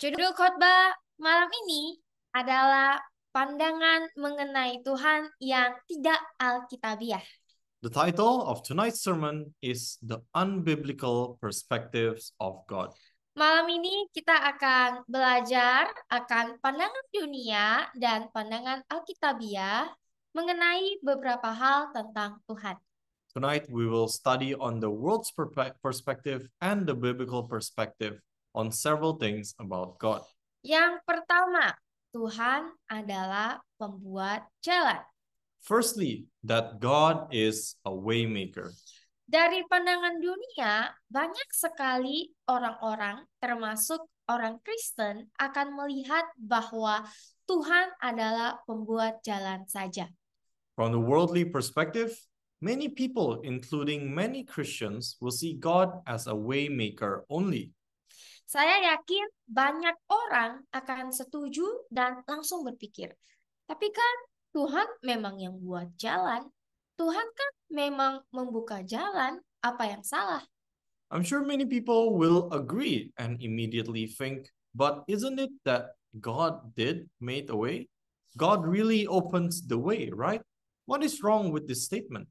Judul khotbah malam ini adalah pandangan mengenai Tuhan yang tidak alkitabiah. The title of tonight's sermon is The Unbiblical Perspectives of God. Malam ini kita akan belajar akan pandangan dunia dan pandangan alkitabiah mengenai beberapa hal tentang Tuhan. Tonight we will study on the world's perspective and the biblical perspective on several things about God. Yang pertama, Tuhan adalah pembuat jalan. Firstly, that God is a waymaker. Dari pandangan dunia, banyak sekali orang-orang termasuk orang Kristen akan melihat bahwa Tuhan adalah pembuat jalan saja. From the worldly perspective, many people including many Christians will see God as a waymaker only. Saya yakin banyak orang akan setuju dan langsung berpikir, tapi kan Tuhan memang yang buat jalan. Tuhan kan memang membuka jalan, apa yang salah? I'm sure many people will agree and immediately think, but isn't it that God did made a way? God really opens the way, right? What is wrong with this statement?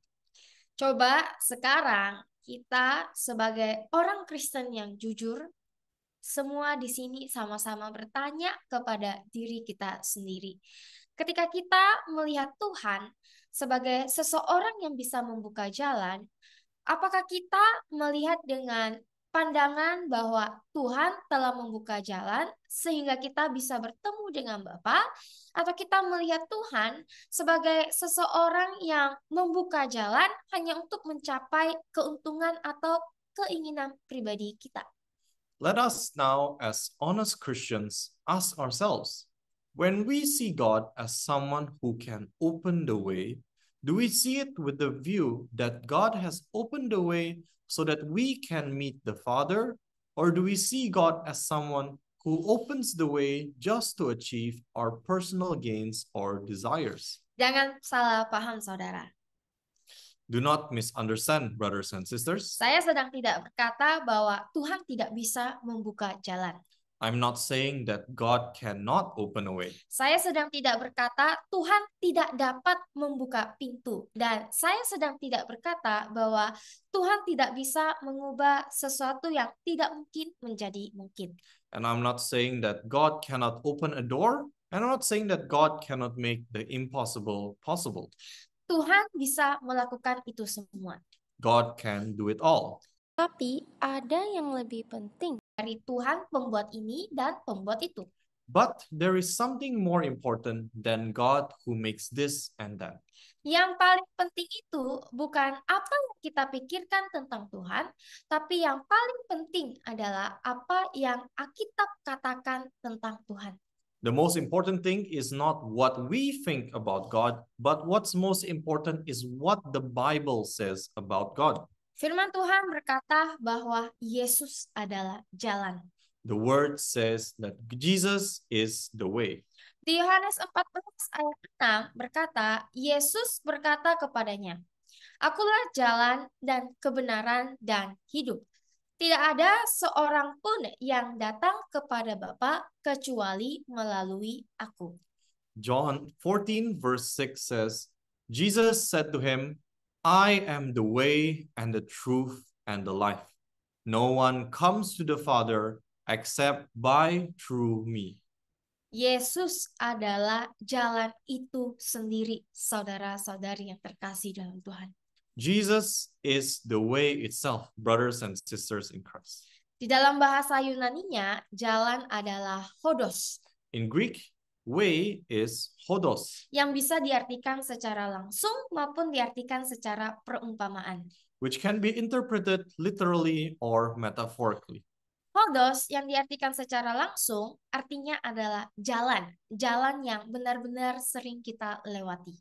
Coba sekarang kita sebagai orang Kristen yang jujur semua di sini sama-sama bertanya kepada diri kita sendiri. Ketika kita melihat Tuhan sebagai seseorang yang bisa membuka jalan, apakah kita melihat dengan pandangan bahwa Tuhan telah membuka jalan sehingga kita bisa bertemu dengan Bapa atau kita melihat Tuhan sebagai seseorang yang membuka jalan hanya untuk mencapai keuntungan atau keinginan pribadi kita. Let us now, as honest Christians, ask ourselves when we see God as someone who can open the way, do we see it with the view that God has opened the way so that we can meet the Father? Or do we see God as someone who opens the way just to achieve our personal gains or desires? Jangan salah paham, saudara. Do not misunderstand, brothers and sisters. Saya sedang tidak berkata bahwa Tuhan tidak bisa membuka jalan. I'm not saying that God cannot open a way. Saya sedang tidak berkata Tuhan tidak dapat membuka pintu dan saya sedang tidak berkata bahwa Tuhan tidak bisa mengubah sesuatu yang tidak mungkin menjadi mungkin. And I'm not saying that God cannot open a door and I'm not saying that God cannot make the impossible possible. Tuhan bisa melakukan itu semua. God can do it all. Tapi ada yang lebih penting dari Tuhan pembuat ini dan pembuat itu. But there is something more important than God who makes this and that. Yang paling penting itu bukan apa yang kita pikirkan tentang Tuhan, tapi yang paling penting adalah apa yang Alkitab katakan tentang Tuhan. The most important thing is not what we think about God, but what's most important is what the Bible says about God. Firman Tuhan berkata bahwa Yesus adalah jalan. The word says that Jesus is the way. Di Yohanes 14 ayat 6 berkata, Yesus berkata kepadanya, Akulah jalan dan kebenaran dan hidup. Tidak ada seorang pun yang datang kepada Bapa kecuali melalui aku. John 14 verse 6 says, Jesus said to him, I am the way and the truth and the life. No one comes to the Father except by through me. Yesus adalah jalan itu sendiri, saudara-saudari yang terkasih dalam Tuhan. Jesus is the way itself, brothers and sisters in Christ. Di dalam bahasa Yunaninya, jalan adalah hodos. In Greek, way is hodos. Yang bisa diartikan secara langsung maupun diartikan secara perumpamaan. Which can be interpreted literally or metaphorically. Hodos yang diartikan secara langsung artinya adalah jalan, jalan yang benar-benar sering kita lewati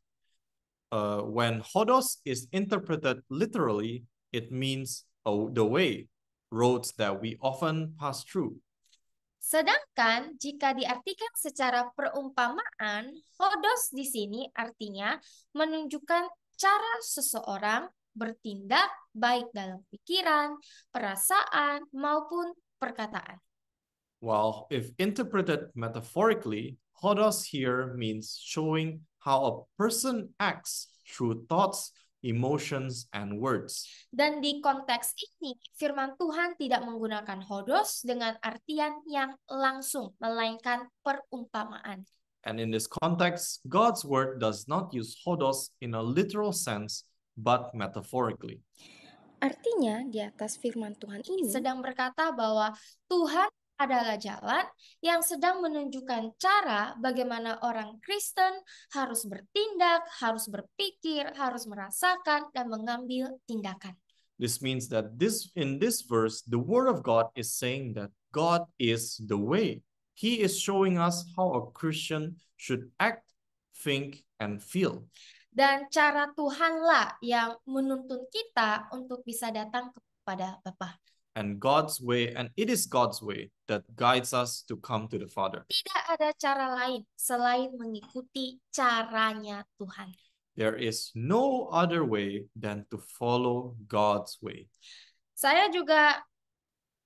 uh, when hodos is interpreted literally, it means oh, the way, roads that we often pass through. Sedangkan jika diartikan secara perumpamaan, hodos di sini artinya menunjukkan cara seseorang bertindak baik dalam pikiran, perasaan, maupun perkataan. Well, if interpreted metaphorically, hodos here means showing how a person acts through thoughts, emotions, and words. Dan di konteks ini, firman Tuhan tidak menggunakan hodos dengan artian yang langsung, melainkan perumpamaan. And in this context, God's word does not use hodos in a literal sense, but metaphorically. Artinya, di atas firman Tuhan ini sedang berkata bahwa Tuhan adalah jalan yang sedang menunjukkan cara bagaimana orang Kristen harus bertindak, harus berpikir, harus merasakan dan mengambil tindakan. This means that this in this verse the word of God is saying that God is the way. He is showing us how a Christian should act, think and feel. Dan cara Tuhanlah yang menuntun kita untuk bisa datang kepada Bapa and God's way, and it is God's way that guides us to come to the Father. Tidak ada cara lain selain mengikuti caranya Tuhan. There is no other way than to follow God's way. Saya juga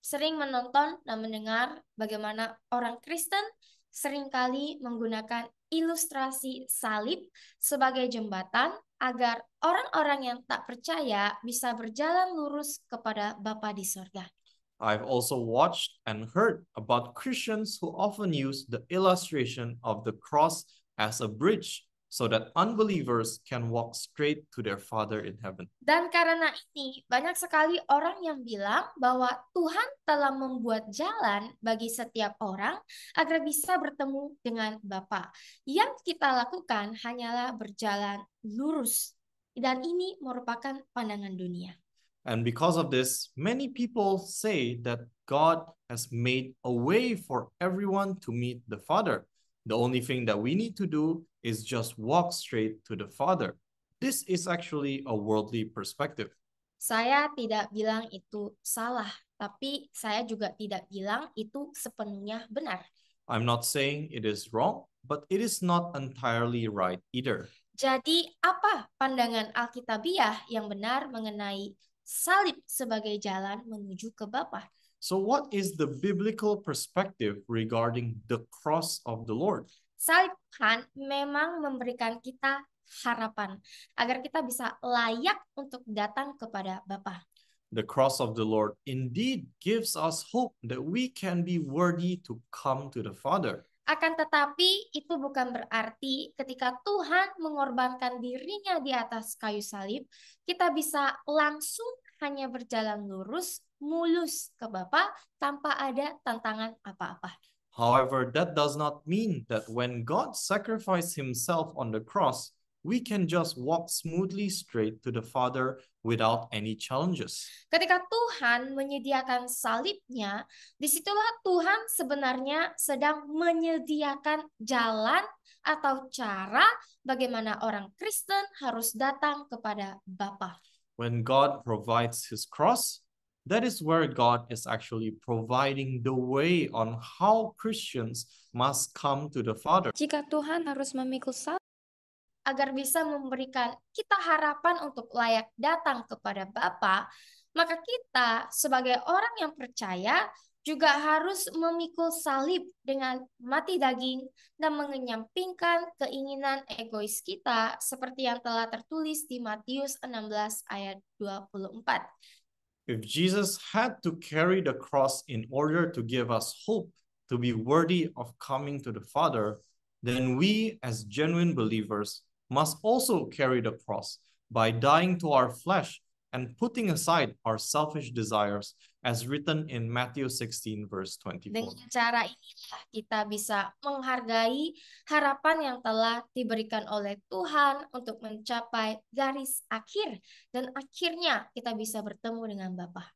sering menonton dan mendengar bagaimana orang Kristen seringkali menggunakan ilustrasi salib sebagai jembatan agar orang-orang yang tak percaya bisa berjalan lurus kepada Bapa di sorga. I've also watched and heard about Christians who often use the illustration of the cross as a bridge so that unbelievers can walk straight to their Father in heaven. Dan karena ini, banyak sekali orang yang bilang bahwa Tuhan telah membuat jalan bagi setiap orang agar bisa bertemu dengan Bapa. Yang kita lakukan hanyalah berjalan lurus. Dan ini merupakan pandangan dunia. And because of this, many people say that God has made a way for everyone to meet the Father. The only thing that we need to do is just walk straight to the Father. This is actually a worldly perspective. Saya tidak bilang itu salah, tapi saya juga tidak bilang itu sepenuhnya benar. I'm not saying it is wrong, but it is not entirely right either. Jadi, apa pandangan Alkitabiah yang benar mengenai salib sebagai jalan menuju ke Bapa? So what is the biblical perspective regarding the cross of the Lord? Salib Tuhan memang memberikan kita harapan agar kita bisa layak untuk datang kepada Bapa. The cross of the Lord indeed gives us hope that we can be worthy to come to the Father. Akan tetapi, itu bukan berarti ketika Tuhan mengorbankan dirinya di atas kayu salib, kita bisa langsung hanya berjalan lurus mulus ke Bapa tanpa ada tantangan apa-apa. However, that does not mean that when God sacrificed himself on the cross, we can just walk smoothly straight to the Father without any challenges. Ketika Tuhan menyediakan salibnya, disitulah Tuhan sebenarnya sedang menyediakan jalan atau cara bagaimana orang Kristen harus datang kepada Bapa. When God provides his cross, That is where God is actually providing the way on how Christians must come to the Father. Jika Tuhan harus memikul salib agar bisa memberikan kita harapan untuk layak datang kepada Bapa, maka kita sebagai orang yang percaya juga harus memikul salib dengan mati daging dan mengenyampingkan keinginan egois kita seperti yang telah tertulis di Matius 16 ayat 24. If Jesus had to carry the cross in order to give us hope to be worthy of coming to the Father, then we as genuine believers must also carry the cross by dying to our flesh and putting aside our selfish desires as written in Matthew 16 verse 24. Dengan cara inilah kita bisa menghargai harapan yang telah diberikan oleh Tuhan untuk mencapai garis akhir dan akhirnya kita bisa bertemu dengan Bapa.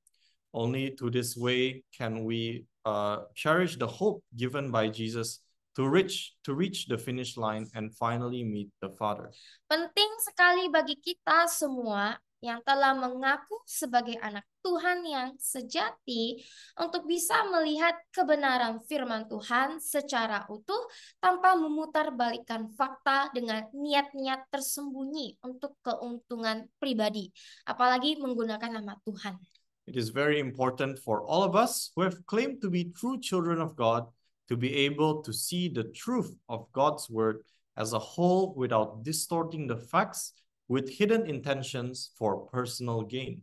Only to this way can we uh, cherish the hope given by Jesus to reach to reach the finish line and finally meet the Father. Penting sekali bagi kita semua yang telah mengaku sebagai anak Tuhan yang sejati untuk bisa melihat kebenaran firman Tuhan secara utuh tanpa memutarbalikkan fakta dengan niat-niat tersembunyi untuk keuntungan pribadi, apalagi menggunakan nama Tuhan. It is very important for all of us who have claimed to be true children of God to be able to see the truth of God's word as a whole without distorting the facts with hidden intentions for personal gain.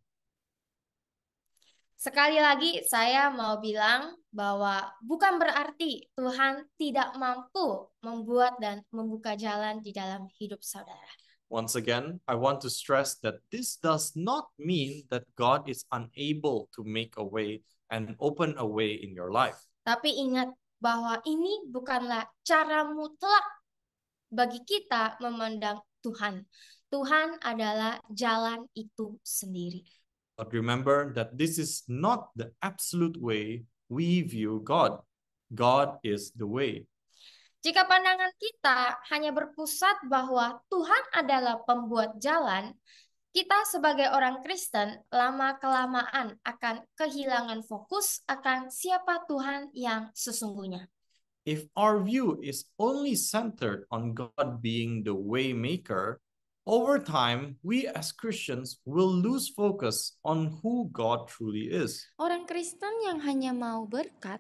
Sekali lagi, saya mau bilang bahwa bukan berarti Tuhan tidak mampu membuat dan membuka jalan di dalam hidup saudara. Once again, I want to stress that this does not mean that God is unable to make a way and open a way in your life. Tapi ingat bahwa ini bukanlah cara mutlak bagi kita memandang Tuhan, Tuhan adalah jalan itu sendiri. But remember that this is not the absolute way we view God. God is the way. Jika pandangan kita hanya berpusat bahwa Tuhan adalah pembuat jalan, kita sebagai orang Kristen lama-kelamaan akan kehilangan fokus akan siapa Tuhan yang sesungguhnya. If our view is only centered on God being the waymaker, Over time, we as Christians will lose focus on who God truly is. Orang Kristen yang hanya mau berkat,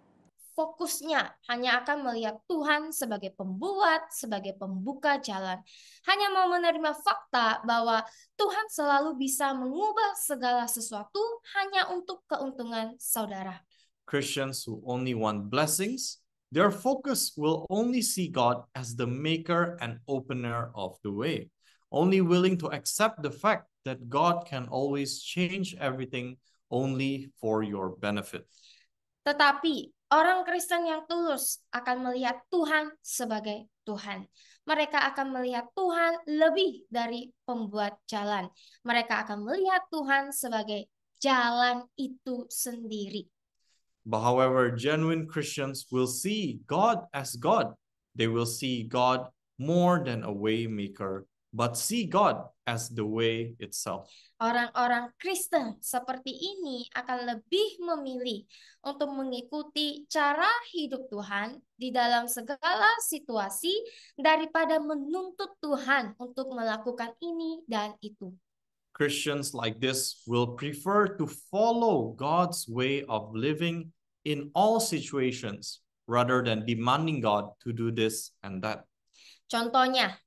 fokusnya hanya akan melihat Tuhan sebagai pembuat, sebagai pembuka jalan. Hanya mau menerima fakta bahwa Tuhan selalu bisa mengubah segala sesuatu hanya untuk keuntungan saudara. Christians who only want blessings, their focus will only see God as the maker and opener of the way only willing to accept the fact that God can always change everything only for your benefit. Tetapi orang Kristen yang tulus akan melihat Tuhan sebagai Tuhan. Mereka akan melihat Tuhan lebih dari pembuat jalan. Mereka akan melihat Tuhan sebagai jalan itu sendiri. But however, genuine Christians will see God as God. They will see God more than a waymaker but see God as the way itself. Orang-orang Kristen seperti ini akan lebih memilih untuk mengikuti cara hidup Tuhan di dalam segala situasi daripada menuntut Tuhan untuk melakukan ini dan itu. Christians like this will prefer to follow God's way of living in all situations rather than demanding God to do this and that. Contohnya,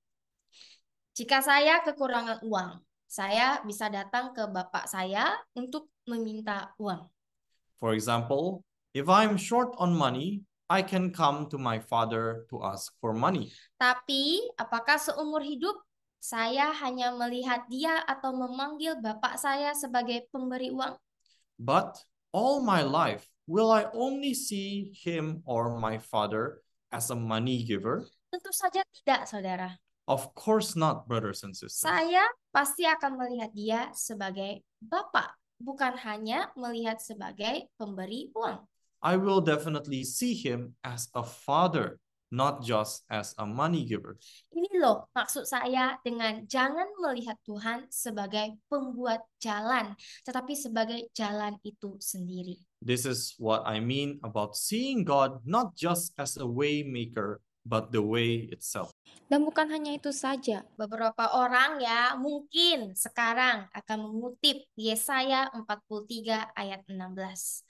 jika saya kekurangan uang, saya bisa datang ke bapak saya untuk meminta uang. For example, if I'm short on money, I can come to my father to ask for money. Tapi, apakah seumur hidup saya hanya melihat dia atau memanggil bapak saya sebagai pemberi uang? But all my life, will I only see him or my father as a money giver? Tentu saja tidak, saudara. Of course not, brothers and sisters. Saya pasti akan melihat dia sebagai bapak, bukan hanya melihat sebagai pemberi uang. I will definitely see him as a father, not just as a money giver. Ini loh maksud saya dengan jangan melihat Tuhan sebagai pembuat jalan, tetapi sebagai jalan itu sendiri. This is what I mean about seeing God not just as a way maker but the way itself. Dan bukan hanya itu saja, beberapa orang ya mungkin sekarang akan mengutip Yesaya 43 ayat 16.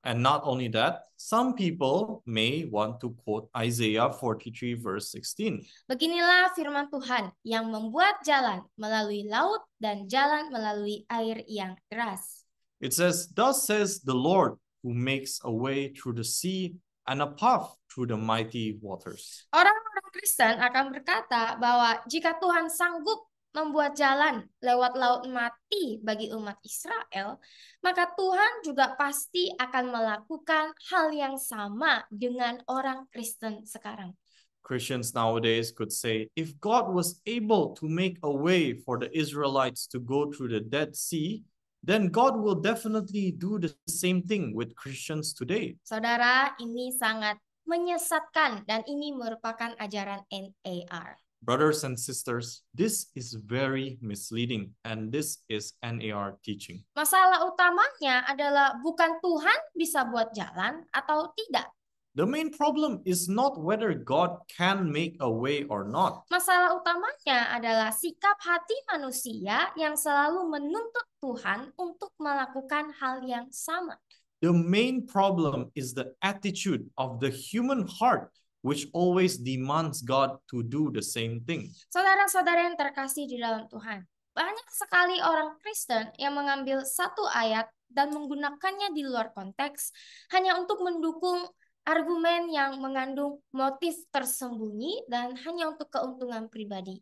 And not only that, some people may want to quote Isaiah 43 verse 16. Beginilah firman Tuhan yang membuat jalan melalui laut dan jalan melalui air yang deras. It says, Thus says the Lord who makes a way through the sea and a path through the mighty waters. Orang-orang Kristen akan berkata bahwa jika Tuhan sanggup membuat jalan lewat laut mati bagi umat Israel, maka Tuhan juga pasti akan melakukan hal yang sama dengan orang Kristen sekarang. Christians nowadays could say, if God was able to make a way for the Israelites to go through the Dead Sea, then God will definitely do the same thing with Christians today. Saudara, ini sangat menyesatkan dan ini merupakan ajaran NAR. Brothers and sisters, this is very misleading and this is NAR teaching. Masalah utamanya adalah bukan Tuhan bisa buat jalan atau tidak. The main problem is not whether God can make a way or not. Masalah utamanya adalah sikap hati manusia yang selalu menuntut Tuhan untuk melakukan hal yang sama. The main problem is the attitude of the human heart which always demands God to do the same thing. Saudara-saudara yang terkasih di dalam Tuhan, banyak sekali orang Kristen yang mengambil satu ayat dan menggunakannya di luar konteks hanya untuk mendukung argumen yang mengandung motif tersembunyi dan hanya untuk keuntungan pribadi.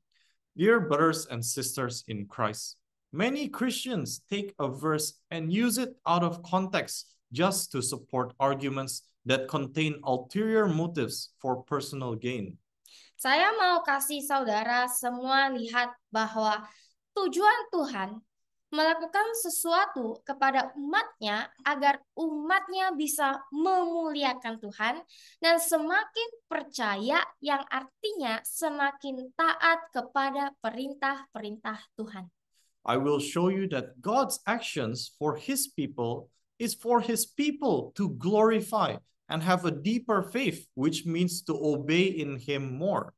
Dear brothers and sisters in Christ, many Christians take a verse and use it out of context just to support arguments that contain ulterior motives for personal gain. Saya mau kasih saudara semua lihat bahwa tujuan Tuhan melakukan sesuatu kepada umatnya agar umatnya bisa memuliakan Tuhan dan semakin percaya yang artinya semakin taat kepada perintah-perintah Tuhan. I will show you that God's actions for his people is for his people to glorify and have a deeper faith which means to obey in him more.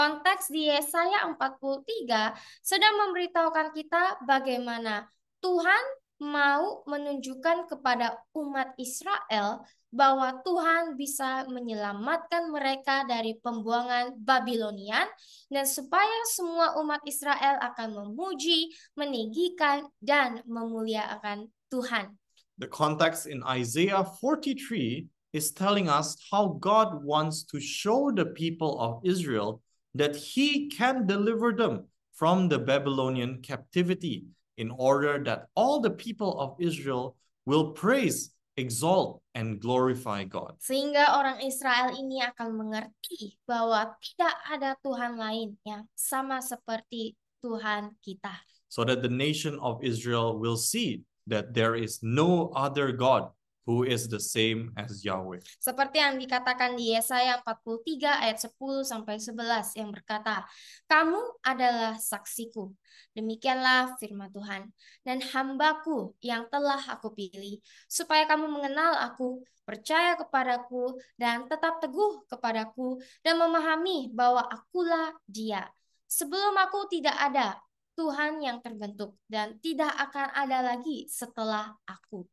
Konteks di Yesaya 43 sedang memberitahukan kita bagaimana Tuhan mau menunjukkan kepada umat Israel bahwa Tuhan bisa menyelamatkan mereka dari pembuangan Babilonian dan supaya semua umat Israel akan memuji, meninggikan dan memuliakan Tuhan. The context in Isaiah 43 is telling us how God wants to show the people of Israel that he can deliver them from the Babylonian captivity in order that all the people of Israel will praise, exalt, and glorify God. Sehingga orang Israel ini akan mengerti bahwa tidak ada Tuhan lain yang sama seperti Tuhan kita. So that the nation of Israel will see that there is no other God who is the same as Yahweh. Seperti yang dikatakan di Yesaya 43 ayat 10 sampai 11 yang berkata, "Kamu adalah saksiku." Demikianlah firman Tuhan, "Dan hambaku yang telah aku pilih, supaya kamu mengenal aku, percaya kepadaku dan tetap teguh kepadaku dan memahami bahwa akulah Dia. Sebelum aku tidak ada, Tuhan yang terbentuk dan tidak akan ada lagi setelah aku."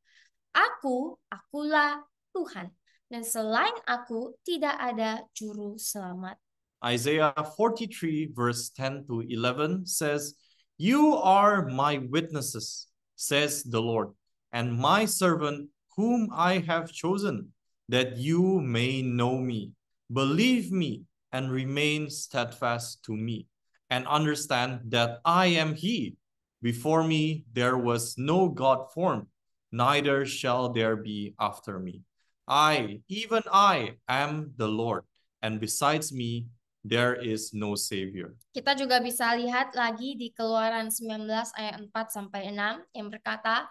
Aku, akulah Tuhan, dan selain aku tidak ada juru selamat. Isaiah 43 verse 10 to 11 says, You are my witnesses, says the Lord, and my servant whom I have chosen, that you may know me, believe me, and remain steadfast to me, and understand that I am he. Before me there was no God formed neither shall there be after me. I, even I, am the Lord, and besides me, there is no savior. Kita juga bisa lihat lagi di Keluaran 19 ayat 4 sampai 6 yang berkata,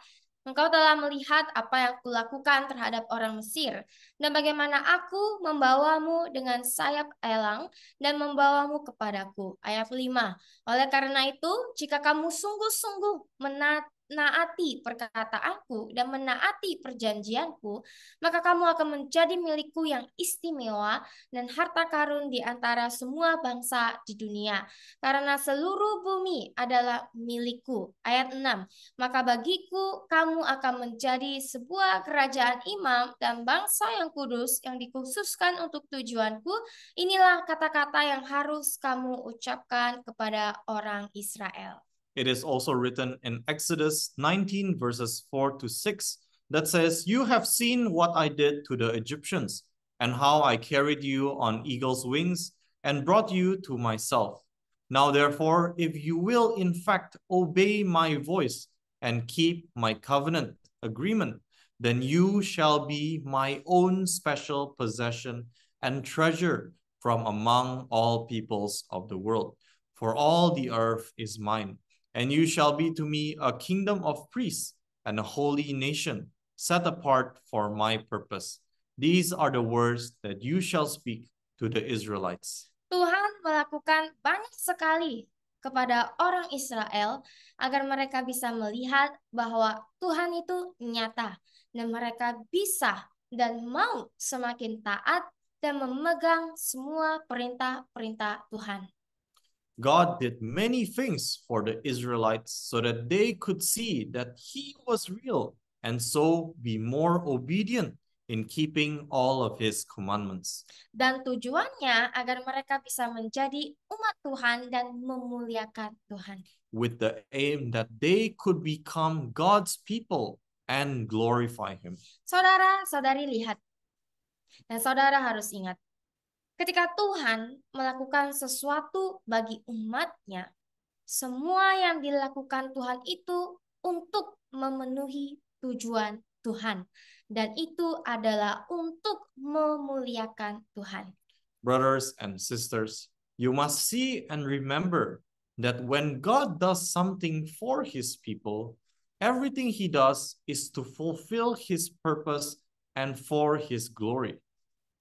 Engkau telah melihat apa yang kulakukan terhadap orang Mesir, dan bagaimana aku membawamu dengan sayap elang dan membawamu kepadaku. Ayat 5. Oleh karena itu, jika kamu sungguh-sungguh menat menaati perkataanku dan menaati perjanjianku, maka kamu akan menjadi milikku yang istimewa dan harta karun di antara semua bangsa di dunia. Karena seluruh bumi adalah milikku. Ayat 6. Maka bagiku kamu akan menjadi sebuah kerajaan imam dan bangsa yang kudus yang dikhususkan untuk tujuanku. Inilah kata-kata yang harus kamu ucapkan kepada orang Israel. It is also written in Exodus 19, verses 4 to 6, that says, You have seen what I did to the Egyptians, and how I carried you on eagle's wings and brought you to myself. Now, therefore, if you will in fact obey my voice and keep my covenant agreement, then you shall be my own special possession and treasure from among all peoples of the world. For all the earth is mine and you shall be to me a kingdom of priests and a holy nation, set apart for my purpose. These are the words that you shall speak to the Israelites. Tuhan melakukan banyak sekali kepada orang Israel agar mereka bisa melihat bahwa Tuhan itu nyata dan mereka bisa dan mau semakin taat dan memegang semua perintah-perintah Tuhan. God did many things for the Israelites so that they could see that he was real and so be more obedient in keeping all of his commandments. Dan tujuannya agar mereka bisa menjadi umat Tuhan dan memuliakan Tuhan. With the aim that they could become God's people and glorify him. Saudara, saudari lihat. Dan saudara harus ingat Ketika Tuhan melakukan sesuatu bagi umatnya, semua yang dilakukan Tuhan itu untuk memenuhi tujuan Tuhan. Dan itu adalah untuk memuliakan Tuhan. Brothers and sisters, you must see and remember that when God does something for his people, everything he does is to fulfill his purpose and for his glory.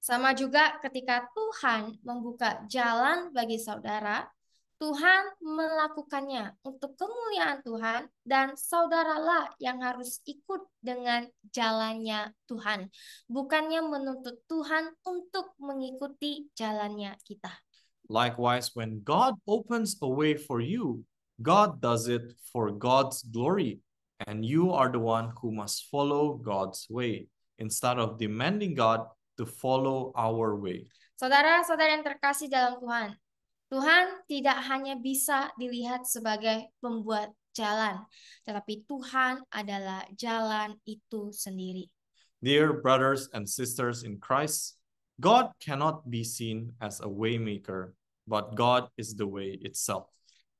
Sama juga ketika Tuhan membuka jalan bagi saudara, Tuhan melakukannya untuk kemuliaan Tuhan dan saudaralah yang harus ikut dengan jalannya Tuhan. Bukannya menuntut Tuhan untuk mengikuti jalannya kita. Likewise, when God opens a way for you, God does it for God's glory, and you are the one who must follow God's way. Instead of demanding God to follow our way. Saudara-saudara yang terkasih dalam Tuhan, Tuhan tidak hanya bisa dilihat sebagai pembuat jalan, tetapi Tuhan adalah jalan itu sendiri. Dear brothers and sisters in Christ, God cannot be seen as a waymaker, but God is the way itself.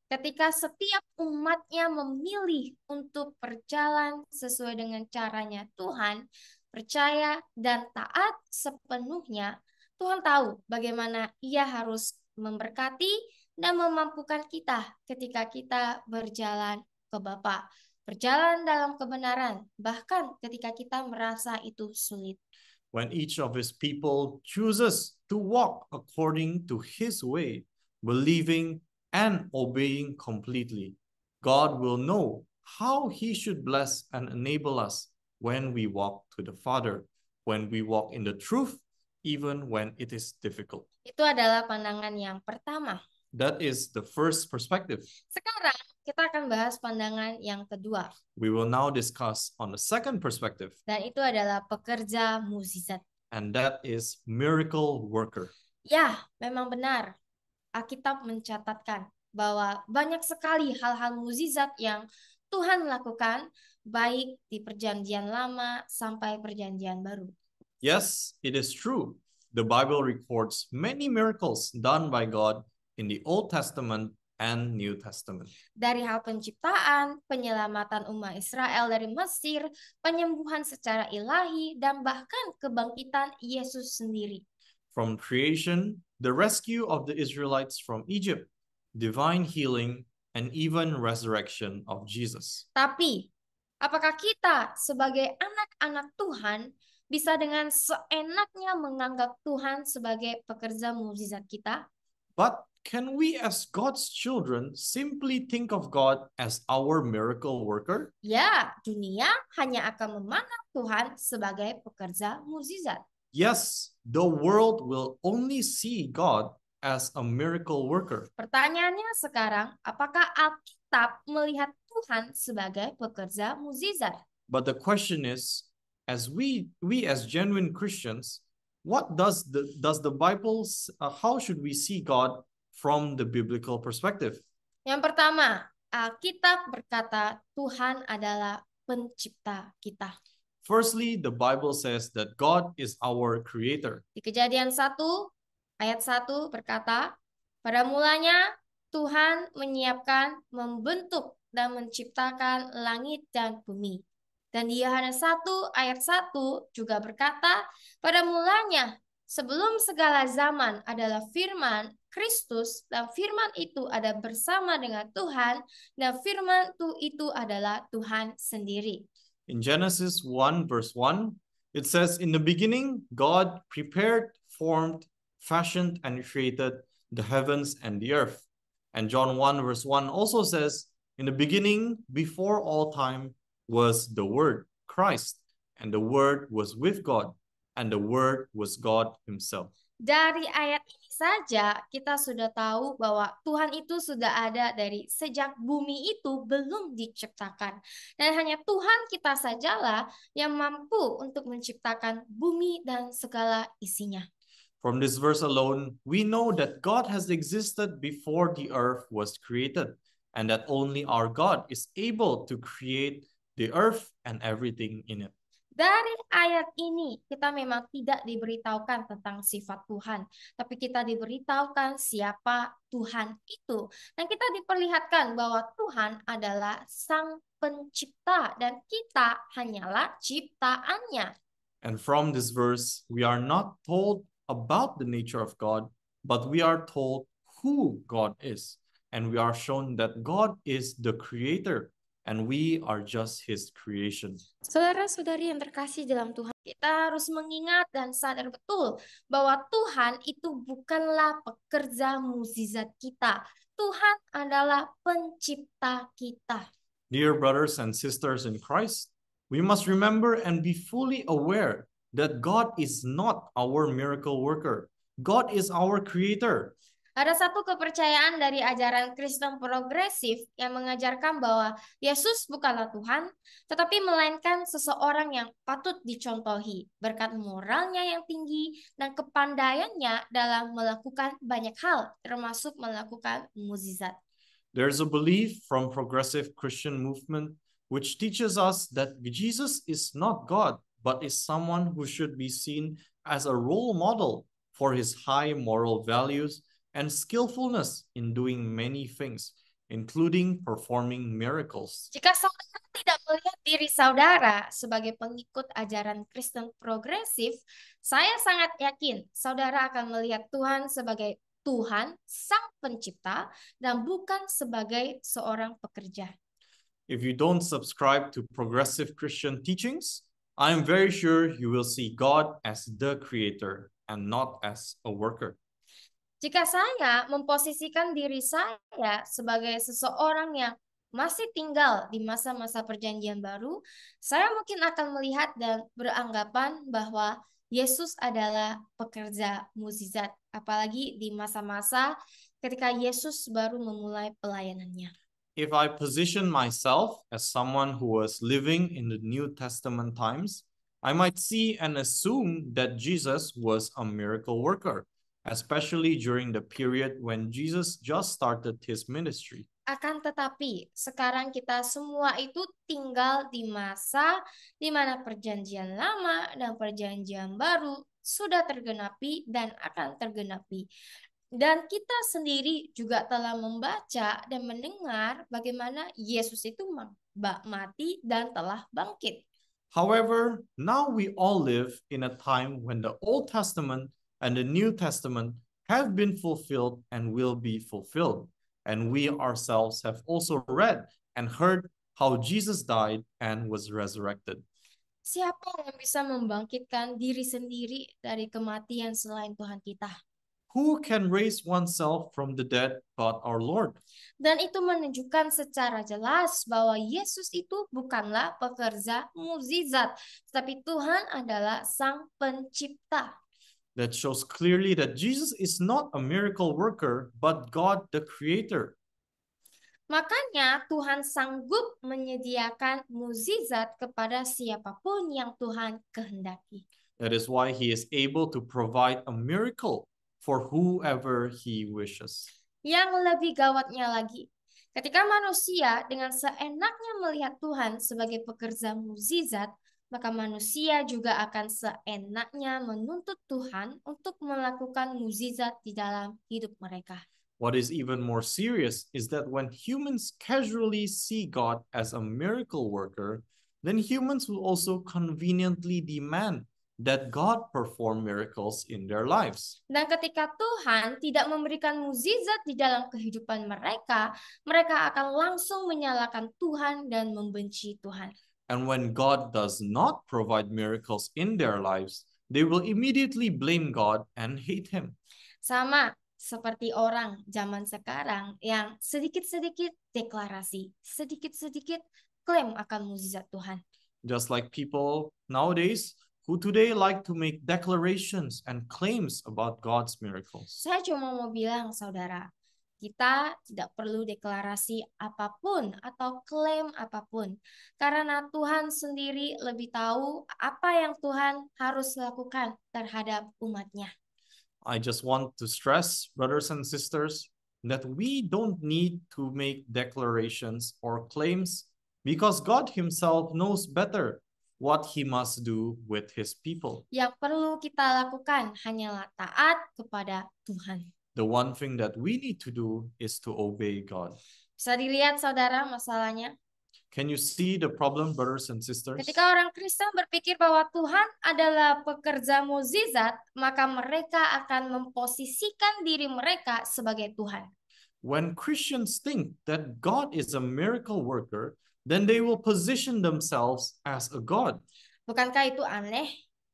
Ketika setiap umatnya memilih untuk berjalan sesuai dengan caranya Tuhan, percaya, dan taat sepenuhnya, Tuhan tahu bagaimana Ia harus memberkati dan memampukan kita ketika kita berjalan ke Bapa, berjalan dalam kebenaran, bahkan ketika kita merasa itu sulit. When each of his people chooses to walk according to his way, believing and obeying completely, God will know how he should bless and enable us when we walk to the Father, when we walk in the truth, even when it is difficult. Itu adalah pandangan yang pertama. That is the first perspective. Sekarang kita akan bahas pandangan yang kedua. We will now discuss on the second perspective. Dan itu adalah pekerja mukjizat. And that is miracle worker. Ya, memang benar. Alkitab mencatatkan bahwa banyak sekali hal-hal mukjizat yang Tuhan lakukan baik di perjanjian lama sampai perjanjian baru. Yes, it is true. The Bible records many miracles done by God in the Old Testament and New Testament. Dari hal penciptaan, penyelamatan umat Israel dari Mesir, penyembuhan secara ilahi, dan bahkan kebangkitan Yesus sendiri. From creation, the rescue of the Israelites from Egypt, divine healing, and even resurrection of Jesus. Tapi Apakah kita sebagai anak-anak Tuhan bisa dengan seenaknya menganggap Tuhan sebagai pekerja mukjizat kita? But can we as God's children simply think of God as our miracle worker? Ya, dunia hanya akan memandang Tuhan sebagai pekerja mukjizat. Yes, the world will only see God as a miracle worker. Pertanyaannya sekarang, apakah Alkitab melihat Tuhan sebagai pekerja mukjizat. But the question is, as we we as genuine Christians, what does the does the Bible uh, how should we see God from the biblical perspective? Yang pertama, Alkitab uh, berkata Tuhan adalah pencipta kita. Firstly, the Bible says that God is our creator. Di Kejadian 1 ayat 1 berkata, pada mulanya Tuhan menyiapkan membentuk dan menciptakan langit dan bumi. Dan di Yohanes 1 ayat 1 juga berkata, pada mulanya sebelum segala zaman adalah firman Kristus dan firman itu ada bersama dengan Tuhan dan firman itu, itu adalah Tuhan sendiri. In Genesis 1 verse 1, it says in the beginning God prepared, formed, fashioned and created the heavens and the earth. And John 1 verse 1 also says In the beginning, before all time, was the Word, Christ, and the Word was with God, and the Word was God Himself. Dari ayat ini saja kita sudah tahu bahwa Tuhan itu sudah ada dari sejak bumi itu belum diciptakan. Dan hanya Tuhan kita sajalah yang mampu untuk menciptakan bumi dan segala isinya. From this verse alone, we know that God has existed before the earth was created and that only our God is able to create the earth and everything in it. Dari ayat ini kita memang tidak diberitahukan tentang sifat Tuhan, tapi kita diberitahukan siapa Tuhan itu. Dan kita diperlihatkan bahwa Tuhan adalah Sang Pencipta dan kita hanyalah ciptaannya. And from this verse, we are not told about the nature of God, but we are told who God is. and we are shown that God is the creator and we are just his creation. Saudara-saudari yang terkasih dalam Tuhan, kita harus mengingat dan sadar betul bahwa Tuhan itu bukanlah pekerja mukjizat kita. Tuhan adalah pencipta kita. Dear brothers and sisters in Christ, we must remember and be fully aware that God is not our miracle worker. God is our creator. Ada satu kepercayaan dari ajaran Kristen progresif yang mengajarkan bahwa Yesus bukanlah Tuhan, tetapi melainkan seseorang yang patut dicontohi berkat moralnya yang tinggi dan kepandaiannya dalam melakukan banyak hal, termasuk melakukan mukjizat. is a belief from progressive Christian movement which teaches us that Jesus is not God, but is someone who should be seen as a role model for his high moral values and skillfulness in doing many things, including performing miracles. Jika saudara tidak melihat diri saudara sebagai pengikut ajaran Kristen progresif, saya sangat yakin saudara akan melihat Tuhan sebagai Tuhan Sang Pencipta dan bukan sebagai seorang pekerja. If you don't subscribe to progressive Christian teachings, I am very sure you will see God as the creator and not as a worker. Jika saya memposisikan diri saya sebagai seseorang yang masih tinggal di masa-masa perjanjian baru, saya mungkin akan melihat dan beranggapan bahwa Yesus adalah pekerja mukjizat, apalagi di masa-masa ketika Yesus baru memulai pelayanannya. If I position myself as someone who was living in the New Testament times, I might see and assume that Jesus was a miracle worker especially during the period when Jesus just started his ministry. Akan tetapi, sekarang kita semua itu tinggal di masa di mana perjanjian lama dan perjanjian baru sudah tergenapi dan akan tergenapi. Dan kita sendiri juga telah membaca dan mendengar bagaimana Yesus itu mati dan telah bangkit. However, now we all live in a time when the Old Testament and the New Testament have been fulfilled and will be fulfilled. And we ourselves have also read and heard how Jesus died and was resurrected. Siapa yang bisa membangkitkan diri sendiri dari kematian selain Tuhan kita? Who can raise oneself from the dead but our Lord? Dan itu menunjukkan secara jelas bahwa Yesus itu bukanlah pekerja muzizat, tetapi Tuhan adalah Sang Pencipta that shows clearly that Jesus is not a miracle worker, but God the Creator. Makanya Tuhan sanggup menyediakan mukjizat kepada siapapun yang Tuhan kehendaki. That is why he is able to provide a miracle for whoever he wishes. Yang lebih gawatnya lagi, ketika manusia dengan seenaknya melihat Tuhan sebagai pekerja mukjizat, maka manusia juga akan seenaknya menuntut Tuhan untuk melakukan mukjizat di dalam hidup mereka. What is even more serious is that when humans casually see God as a miracle worker, then humans will also conveniently demand that God perform miracles in their lives. Dan ketika Tuhan tidak memberikan mukjizat di dalam kehidupan mereka, mereka akan langsung menyalahkan Tuhan dan membenci Tuhan. And when God does not provide miracles in their lives, they will immediately blame God and hate Him. Sama seperti orang zaman sekarang yang sedikit-sedikit deklarasi, sedikit-sedikit klaim akan mukjizat Tuhan. Just like people nowadays who today like to make declarations and claims about God's miracles. Saya cuma mau bilang saudara, Kita tidak perlu deklarasi apapun atau klaim apapun, karena Tuhan sendiri lebih tahu apa yang Tuhan harus lakukan terhadap umatnya. I just want to stress, brothers and sisters, that we don't need to make declarations or claims because God Himself knows better what he must do with his people. Yang perlu kita lakukan hanyalah taat kepada Tuhan the one thing that we need to do is to obey God. Bisa dilihat saudara masalahnya. Can you see the problem, brothers and sisters? Ketika orang Kristen berpikir bahwa Tuhan adalah pekerja mukjizat, maka mereka akan memposisikan diri mereka sebagai Tuhan. When Christians think that God is a miracle worker, then they will position themselves as a God. Bukankah itu aneh?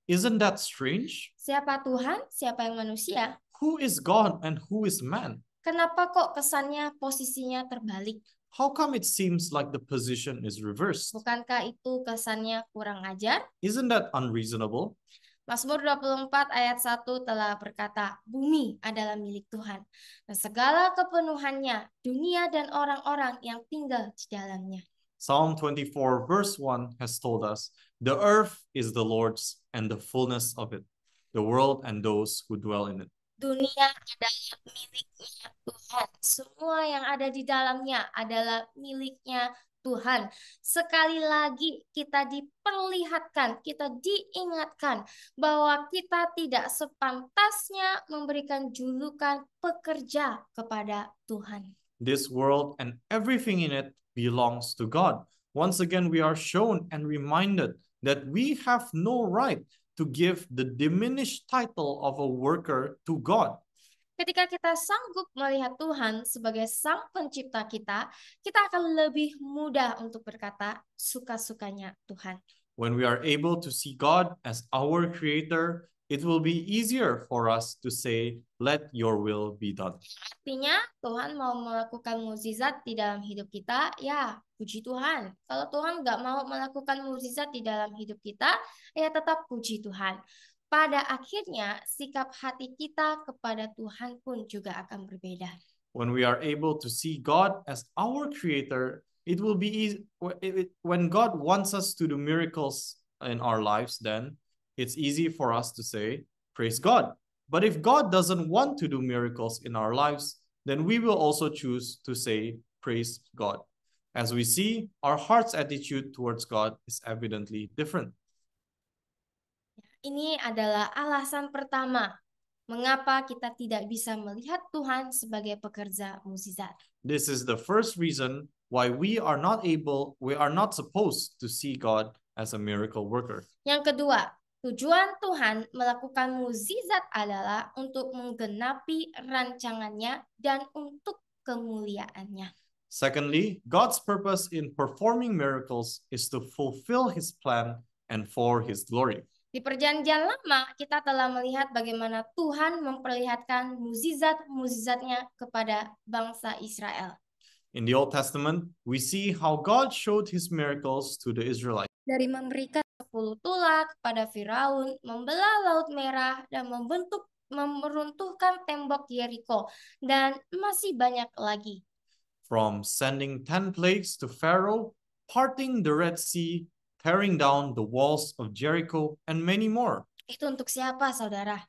Isn't that strange? Siapa Tuhan, siapa yang manusia? Who is God and who is man? Kenapa kok kesannya posisinya terbalik? How come it seems like the position is reversed? Bukankah itu kesannya kurang ajar? Isn't that unreasonable? Mazmur 24 ayat 1 telah berkata, bumi adalah milik Tuhan dan segala kepenuhannya, dunia dan orang-orang yang tinggal di dalamnya. Psalm 24 verse 1 has told us, the earth is the Lord's and the fullness of it, the world and those who dwell in it. Dunia adalah miliknya Tuhan. Semua yang ada di dalamnya adalah miliknya Tuhan. Sekali lagi kita diperlihatkan, kita diingatkan bahwa kita tidak sepantasnya memberikan julukan pekerja kepada Tuhan. This world and everything in it belongs to God. Once again we are shown and reminded that we have no right to give the diminished title of a worker to God. Ketika kita sanggup melihat Tuhan sebagai Sang Pencipta kita, kita akan lebih mudah untuk berkata suka-sukanya Tuhan. When we are able to see God as our creator, it will be easier for us to say, let your will be done. Artinya, Tuhan mau melakukan mukjizat di dalam hidup kita, ya puji Tuhan. Kalau Tuhan nggak mau melakukan mukjizat di dalam hidup kita, ya tetap puji Tuhan. Pada akhirnya, sikap hati kita kepada Tuhan pun juga akan berbeda. When we are able to see God as our creator, it will be easy. When God wants us to do miracles in our lives, then it's easy for us to say, Praise God. But if God doesn't want to do miracles in our lives, then we will also choose to say, Praise God. As we see, our heart's attitude towards God is evidently different. Ini adalah alasan pertama mengapa kita tidak bisa melihat Tuhan sebagai pekerja mukjizat. This is the first reason why we are not able, we are not supposed to see God as a miracle worker. Yang kedua, Tujuan Tuhan melakukan mukjizat adalah untuk menggenapi rancangannya dan untuk kemuliaannya. Secondly, God's purpose in performing miracles is to fulfill his plan and for his glory. Di perjanjian lama, kita telah melihat bagaimana Tuhan memperlihatkan mukjizat-mukjizatnya kepada bangsa Israel. In the Old Testament, we see how God showed his miracles to the Israelites. Dari memberikan sepuluh tulak kepada Firaun, membelah Laut Merah, dan membentuk meruntuhkan tembok Jericho, dan masih banyak lagi. From sending ten plagues to Pharaoh, parting the Red Sea, tearing down the walls of Jericho, and many more. Itu untuk siapa, saudara?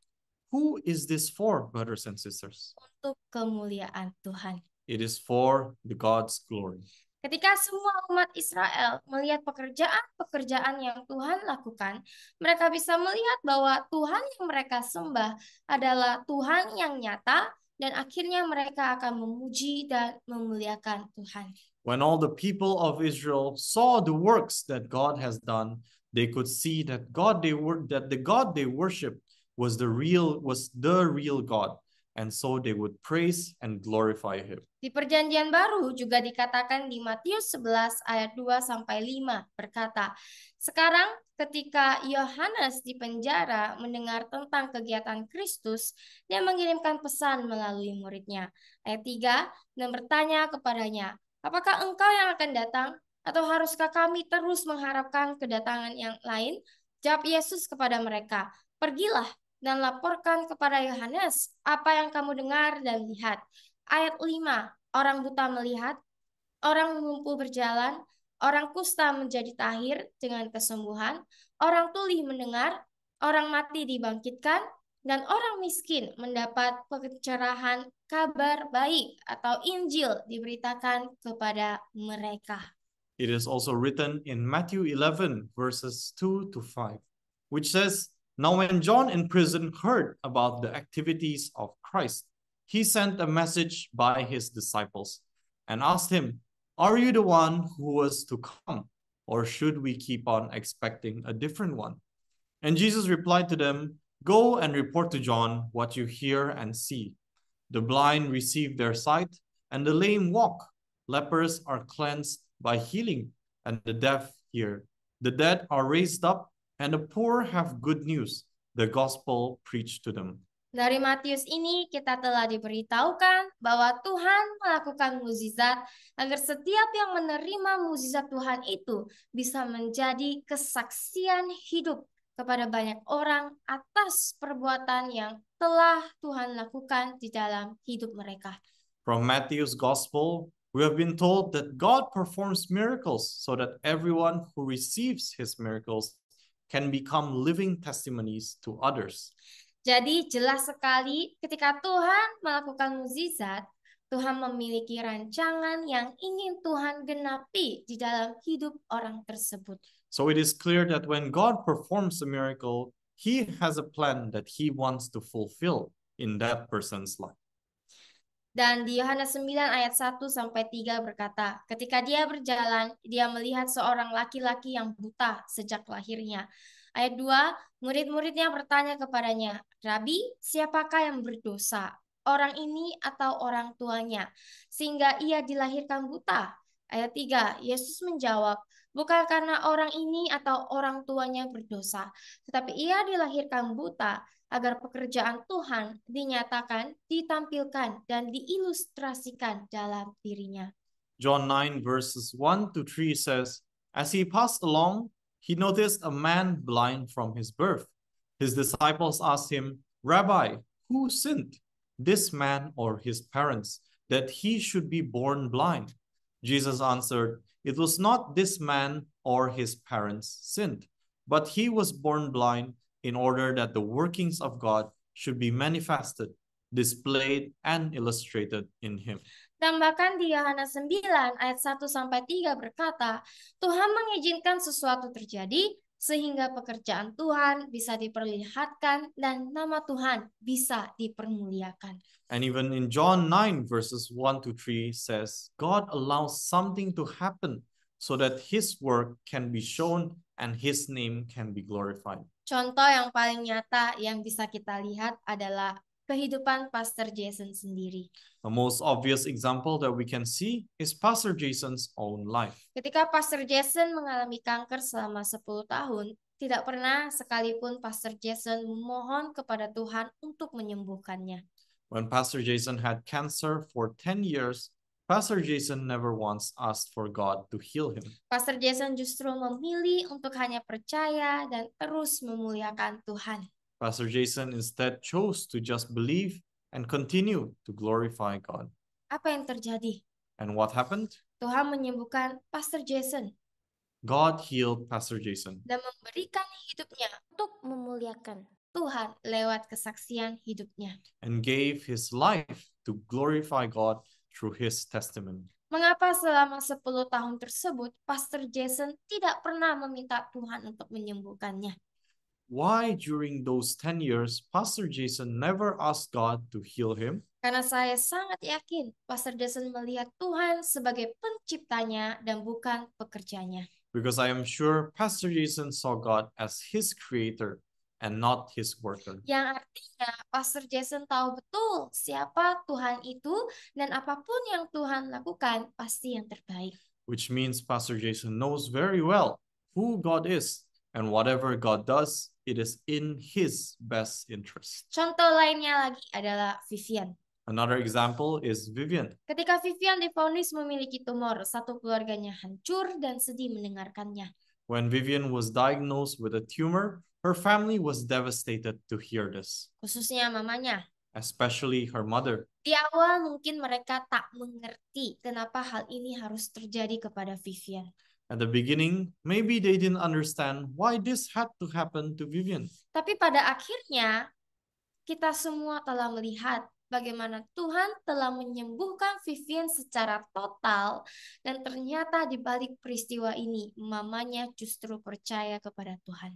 Who is this for, brothers and sisters? Untuk kemuliaan Tuhan. It is for the God's glory. Ketika semua umat Israel melihat pekerjaan-pekerjaan yang Tuhan lakukan, mereka bisa melihat bahwa Tuhan yang mereka sembah adalah Tuhan yang nyata dan akhirnya mereka akan memuji dan memuliakan Tuhan. When all the people of Israel saw the works that God has done, they could see that God they were that the God they worship was the real was the real God and so they would praise and glorify him. Di perjanjian baru juga dikatakan di Matius 11 ayat 2 sampai 5 berkata, sekarang ketika Yohanes di penjara mendengar tentang kegiatan Kristus, dia mengirimkan pesan melalui muridnya. Ayat 3 dan bertanya kepadanya, apakah engkau yang akan datang atau haruskah kami terus mengharapkan kedatangan yang lain? Jawab Yesus kepada mereka, pergilah dan laporkan kepada Yohanes apa yang kamu dengar dan lihat. Ayat 5, orang buta melihat, orang mumpu berjalan, orang kusta menjadi tahir dengan kesembuhan, orang tuli mendengar, orang mati dibangkitkan, dan orang miskin mendapat pencerahan kabar baik atau Injil diberitakan kepada mereka. It is also written in Matthew 11 verses 2 to 5, which says, Now, when John in prison heard about the activities of Christ, he sent a message by his disciples and asked him, Are you the one who was to come, or should we keep on expecting a different one? And Jesus replied to them, Go and report to John what you hear and see. The blind receive their sight, and the lame walk. Lepers are cleansed by healing, and the deaf hear. The dead are raised up and the poor have good news, the gospel preached to them. Dari Matius ini kita telah diberitahukan bahwa Tuhan melakukan mukjizat agar setiap yang menerima mukjizat Tuhan itu bisa menjadi kesaksian hidup kepada banyak orang atas perbuatan yang telah Tuhan lakukan di dalam hidup mereka. From Matthew's gospel, we have been told that God performs miracles so that everyone who receives his miracles can become living testimonies to others. Jadi jelas sekali ketika Tuhan melakukan mukjizat, Tuhan memiliki rancangan yang ingin Tuhan genapi di dalam hidup orang tersebut. So it is clear that when God performs a miracle, he has a plan that he wants to fulfill in that person's life. Dan di Yohanes 9 ayat 1 sampai 3 berkata, ketika dia berjalan, dia melihat seorang laki-laki yang buta sejak lahirnya. Ayat 2, murid-muridnya bertanya kepadanya, "Rabi, siapakah yang berdosa? Orang ini atau orang tuanya sehingga ia dilahirkan buta?" Ayat 3, Yesus menjawab, bukan karena orang ini atau orang tuanya berdosa, tetapi ia dilahirkan buta agar pekerjaan Tuhan dinyatakan, ditampilkan, dan diilustrasikan dalam dirinya. John 9 verses 1 to 3 says, As he passed along, he noticed a man blind from his birth. His disciples asked him, Rabbi, who sinned, this man or his parents, that he should be born blind? Jesus answered, It was not this man or his parents' sin, but he was born blind in order that the workings of God should be manifested, displayed, and illustrated in him. Tambahkan di Yohanes 9 ayat 1 sampai 3 berkata, Tuhan mengizinkan sesuatu terjadi sehingga pekerjaan Tuhan bisa diperlihatkan dan nama Tuhan bisa dipermuliakan. And even in John 9 verses 1 to 3 says, God allows something to happen so that his work can be shown and his name can be glorified. Contoh yang paling nyata yang bisa kita lihat adalah kehidupan Pastor Jason sendiri. The most obvious example that we can see is Pastor Jason's own life. Ketika Pastor Jason mengalami kanker selama 10 tahun, tidak pernah sekalipun Pastor Jason memohon kepada Tuhan untuk menyembuhkannya. When Pastor Jason had cancer for 10 years, Pastor Jason never once asked for God to heal him. Pastor Jason justru memilih untuk hanya percaya dan terus memuliakan Tuhan. Pastor Jason instead chose to just believe and continue to glorify God. Apa yang terjadi? And what happened? Tuhan menyembuhkan Pastor Jason. God healed Pastor Jason. Dan memberikan hidupnya untuk memuliakan Tuhan lewat kesaksian hidupnya. And gave his life to glorify God through his testimony. Mengapa selama 10 tahun tersebut Pastor Jason tidak pernah meminta Tuhan untuk menyembuhkannya? why during those 10 years Pastor Jason never asked God to heal him? Karena saya sangat yakin Pastor Jason melihat Tuhan sebagai penciptanya dan bukan pekerjanya. Because I am sure Pastor Jason saw God as his creator and not his worker. Yang artinya Pastor Jason tahu betul siapa Tuhan itu dan apapun yang Tuhan lakukan pasti yang terbaik. Which means Pastor Jason knows very well who God is and whatever God does It is in his best interest. Contoh lainnya lagi adalah Vivian. Another example is Vivian. Ketika Vivian difonis memiliki tumor, satu keluarganya hancur dan sedih mendengarkannya. When Vivian was diagnosed with a tumor, her family was devastated to hear this. Khususnya mamanya. Especially her mother. Di awal mungkin mereka tak mengerti kenapa hal ini harus terjadi kepada Vivian. At the beginning, maybe they didn't understand why this had to happen to Vivian. Tapi pada akhirnya, kita semua telah melihat bagaimana Tuhan telah menyembuhkan Vivian secara total dan ternyata di balik peristiwa ini mamanya justru percaya kepada Tuhan.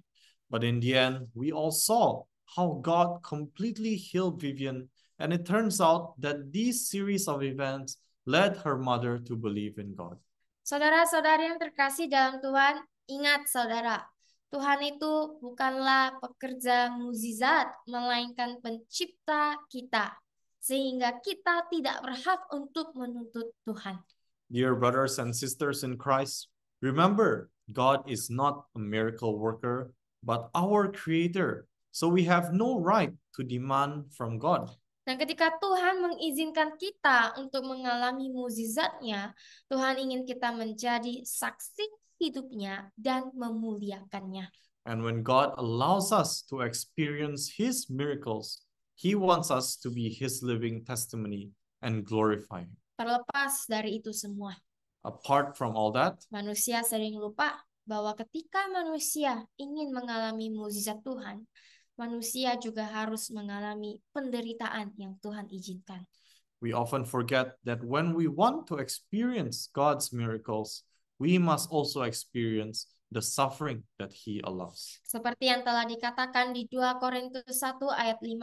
But in the end, we all saw how God completely healed Vivian and it turns out that this series of events led her mother to believe in God. Saudara-saudari yang terkasih dalam Tuhan, ingat saudara, Tuhan itu bukanlah pekerja muzizat, melainkan pencipta kita, sehingga kita tidak berhak untuk menuntut Tuhan. Dear brothers and sisters in Christ, remember, God is not a miracle worker, but our creator, so we have no right to demand from God. Dan nah, ketika Tuhan mengizinkan kita untuk mengalami mukjizatnya, Tuhan ingin kita menjadi saksi hidupnya dan memuliakannya. And when God allows us to experience his miracles, he wants us to be his living testimony and glorify him. Terlepas dari itu semua. Apart from all that, manusia sering lupa bahwa ketika manusia ingin mengalami mukjizat Tuhan, manusia juga harus mengalami penderitaan yang Tuhan izinkan. We often forget that when we want to experience God's miracles, we must also experience the suffering that he allows. Seperti yang telah dikatakan di 2 Korintus 1 ayat 5.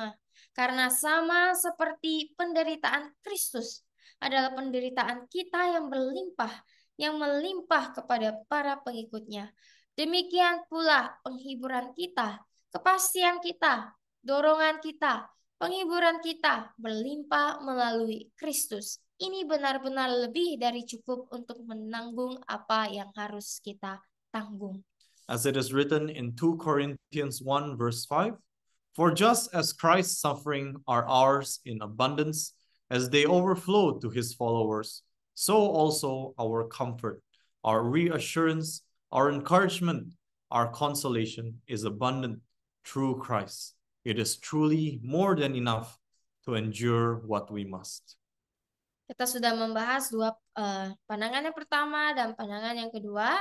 Karena sama seperti penderitaan Kristus adalah penderitaan kita yang berlimpah, yang melimpah kepada para pengikutnya. Demikian pula penghiburan kita kepastian kita, dorongan kita, penghiburan kita berlimpah melalui Kristus. Ini benar-benar lebih dari cukup untuk menanggung apa yang harus kita tanggung. As it is written in 2 Corinthians 1 verse 5, For just as Christ's suffering are ours in abundance, as they overflow to his followers, so also our comfort, our reassurance, our encouragement, our consolation is abundant through Christ, it is truly more than enough to endure what we must. Kita sudah membahas dua uh, pandangan yang pertama dan pandangan yang kedua.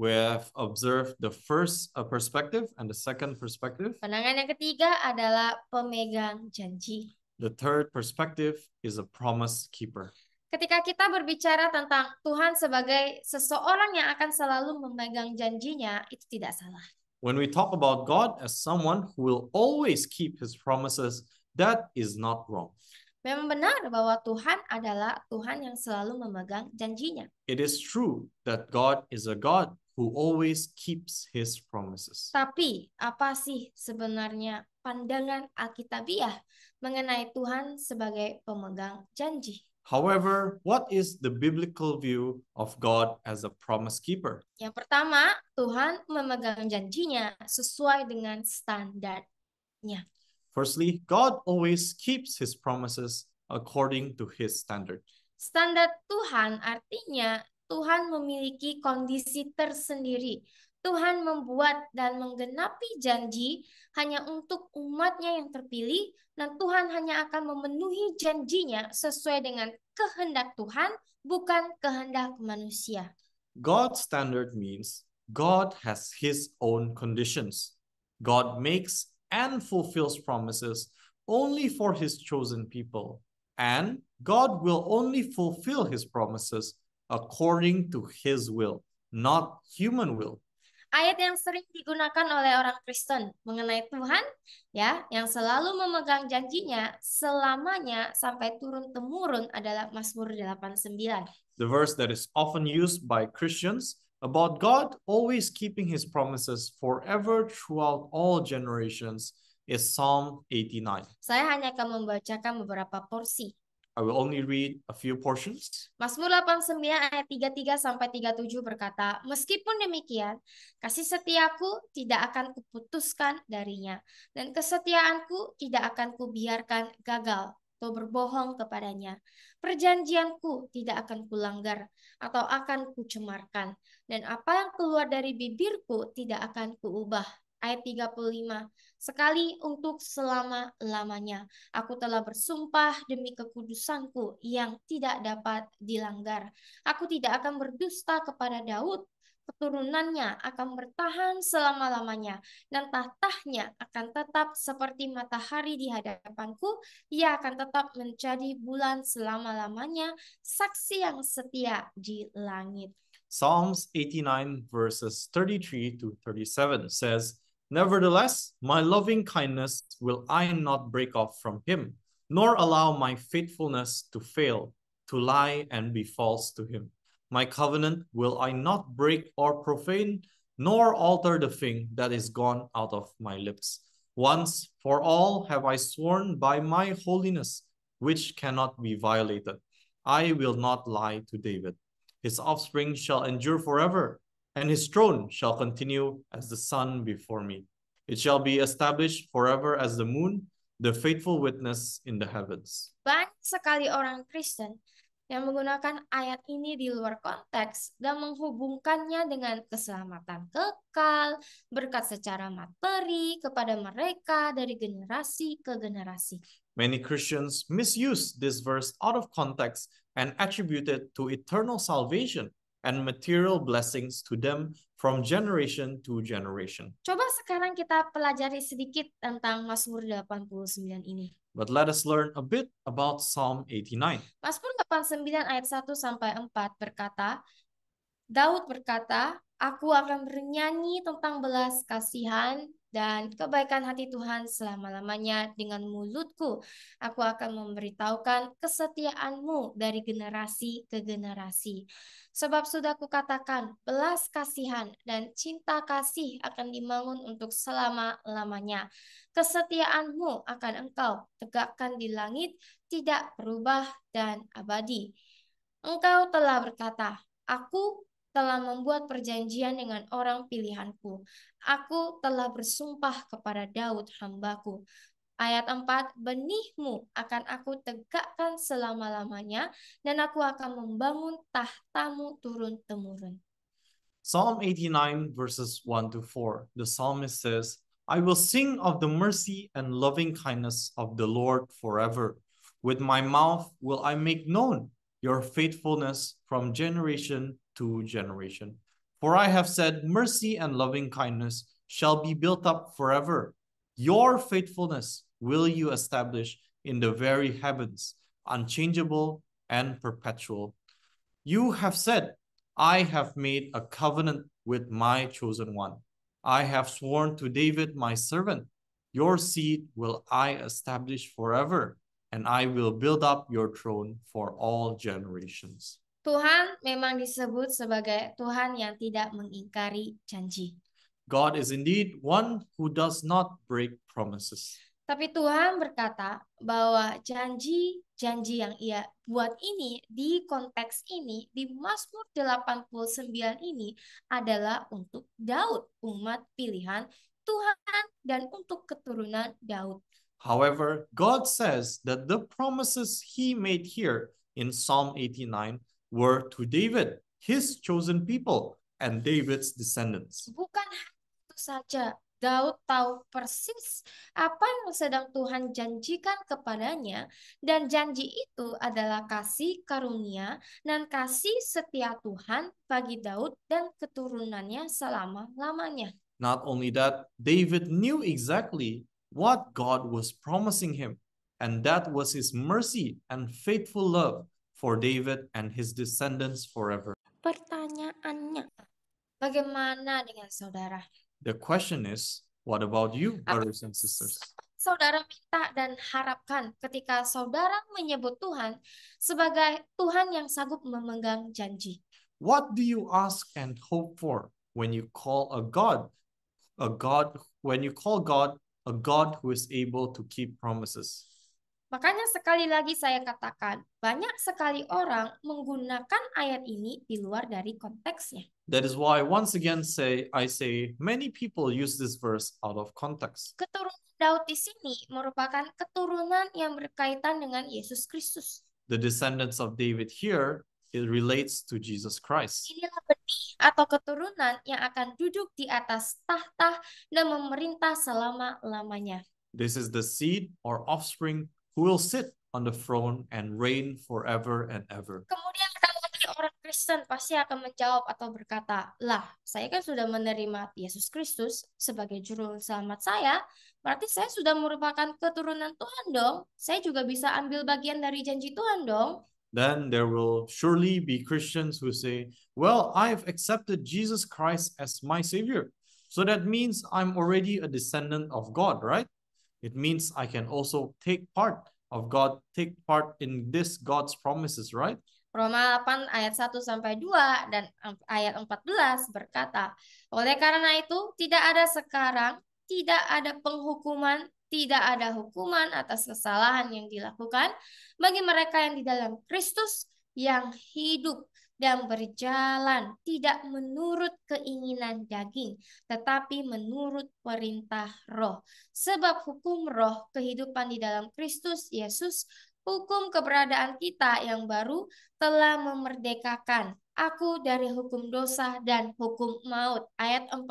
We have observed the first eh, perspective and the second perspective. Pandangan yang ketiga adalah pemegang janji. The third perspective is a promise keeper. Ketika kita berbicara tentang Tuhan sebagai seseorang yang akan selalu memegang janjinya, itu tidak salah. When we talk about God as someone who will always keep his promises, that is not wrong. Memang benar bahwa Tuhan adalah Tuhan yang selalu memegang janjinya. It is true that God is a God who always keeps his promises. Tapi apa sih sebenarnya pandangan Alkitabiah mengenai Tuhan sebagai pemegang janji? However, what is the biblical view of God as a promise keeper? Yang pertama, Tuhan memegang janjinya sesuai dengan standarnya. Firstly, God always keeps his promises according to his standard. Standar Tuhan artinya Tuhan memiliki kondisi tersendiri Tuhan membuat dan menggenapi janji hanya untuk umatnya yang terpilih, dan Tuhan hanya akan memenuhi janjinya sesuai dengan kehendak Tuhan, bukan kehendak manusia. God's standard means God has his own conditions. God makes and fulfills promises only for his chosen people, and God will only fulfill his promises according to his will, not human will ayat yang sering digunakan oleh orang Kristen mengenai Tuhan ya yang selalu memegang janjinya selamanya sampai turun temurun adalah Mazmur 89. The verse that is often used by Christians about God always keeping his promises forever throughout all generations is Psalm 89. Saya hanya akan membacakan beberapa porsi I will only read a few portions. Mazmur 89 ayat 33 sampai 37 berkata, Meskipun demikian, kasih setiaku tidak akan kuputuskan darinya, dan kesetiaanku tidak akan kubiarkan gagal atau berbohong kepadanya. Perjanjianku tidak akan kulanggar atau akan kucemarkan, dan apa yang keluar dari bibirku tidak akan kuubah. Ayat 35, sekali untuk selama-lamanya. Aku telah bersumpah demi kekudusanku yang tidak dapat dilanggar. Aku tidak akan berdusta kepada Daud, keturunannya akan bertahan selama-lamanya, dan tahtahnya akan tetap seperti matahari di hadapanku, ia akan tetap menjadi bulan selama-lamanya, saksi yang setia di langit. Psalms 89 verses 33 to 37 says, Nevertheless, my loving kindness will I not break off from him, nor allow my faithfulness to fail, to lie and be false to him. My covenant will I not break or profane, nor alter the thing that is gone out of my lips. Once for all have I sworn by my holiness, which cannot be violated. I will not lie to David. His offspring shall endure forever. and his throne shall continue as the sun before me. It shall be established forever as the moon, the faithful witness in the heavens. Banyak sekali orang Kristen yang menggunakan ayat ini di luar konteks dan menghubungkannya dengan keselamatan kekal, berkat secara materi kepada mereka dari generasi ke generasi. Many Christians misuse this verse out of context and attribute it to eternal salvation and material blessings to them from generation to generation. Coba sekarang kita pelajari sedikit tentang Mazmur 89 ini. But let us learn a bit about Psalm 89. Mazmur 89 ayat 1 sampai 4 berkata, Daud berkata, Aku akan bernyanyi tentang belas kasihan dan kebaikan hati Tuhan selama-lamanya dengan mulutku. Aku akan memberitahukan kesetiaanmu dari generasi ke generasi. Sebab sudah kukatakan, belas kasihan dan cinta kasih akan dibangun untuk selama-lamanya. Kesetiaanmu akan engkau tegakkan di langit, tidak berubah dan abadi. Engkau telah berkata, Aku telah membuat perjanjian dengan orang pilihanku. Aku telah bersumpah kepada Daud hambaku. Ayat 4, benihmu akan aku tegakkan selama-lamanya, dan aku akan membangun tahtamu turun-temurun. Psalm 89 verses 1 to 4, the psalmist says, I will sing of the mercy and loving kindness of the Lord forever. With my mouth will I make known your faithfulness from generation to generation. For I have said, mercy and loving kindness shall be built up forever. Your faithfulness will you establish in the very heavens, unchangeable and perpetual. You have said, I have made a covenant with my chosen one. I have sworn to David, my servant, your seed will I establish forever, and I will build up your throne for all generations. Tuhan memang disebut sebagai Tuhan yang tidak mengingkari janji. God is indeed one who does not break promises. Tapi Tuhan berkata bahwa janji-janji yang ia buat ini di konteks ini di Mazmur 89 ini adalah untuk Daud, umat pilihan Tuhan dan untuk keturunan Daud. However, God says that the promises he made here in Psalm 89 were to David, his chosen people, and David's descendants. Bukan itu saja, Daud tahu persis apa yang sedang Tuhan janjikan kepadanya dan janji itu adalah kasih karunia dan kasih setia Tuhan bagi Daud dan keturunannya selama-lamanya. Not only that, David knew exactly what God was promising him and that was his mercy and faithful love for David and his descendants forever. Pertanyaannya, bagaimana dengan saudara? The question is, what about you, ah, brothers and sisters? Saudara minta dan harapkan ketika saudara menyebut Tuhan sebagai Tuhan yang sanggup memegang janji. What do you ask and hope for when you call a God, a God when you call God a God who is able to keep promises? Makanya sekali lagi saya katakan, banyak sekali orang menggunakan ayat ini di luar dari konteksnya. That is why once again say I say many people use this verse out of context. Keturunan Daud di sini merupakan keturunan yang berkaitan dengan Yesus Kristus. The descendants of David here it relates to Jesus Christ. Inilah benih atau keturunan yang akan duduk di atas tahta dan memerintah selama-lamanya. This is the seed or offspring who will sit on the throne and reign forever and ever. Kemudian kalau orang Kristen pasti akan menjawab atau berkata, lah, saya kan sudah menerima Yesus Kristus sebagai juru selamat saya, berarti saya sudah merupakan keturunan Tuhan dong. Saya juga bisa ambil bagian dari janji Tuhan dong. Then there will surely be Christians who say, well, I've accepted Jesus Christ as my Savior. So that means I'm already a descendant of God, right? It means I can also take part of God, take part in this God's promises, right? Roma 8 ayat 1 sampai 2 dan ayat 14 berkata, "Oleh karena itu, tidak ada sekarang, tidak ada penghukuman, tidak ada hukuman atas kesalahan yang dilakukan bagi mereka yang di dalam Kristus yang hidup dan berjalan tidak menurut keinginan daging, tetapi menurut perintah roh. Sebab hukum roh kehidupan di dalam Kristus Yesus, hukum keberadaan kita yang baru telah memerdekakan aku dari hukum dosa dan hukum maut. Ayat 14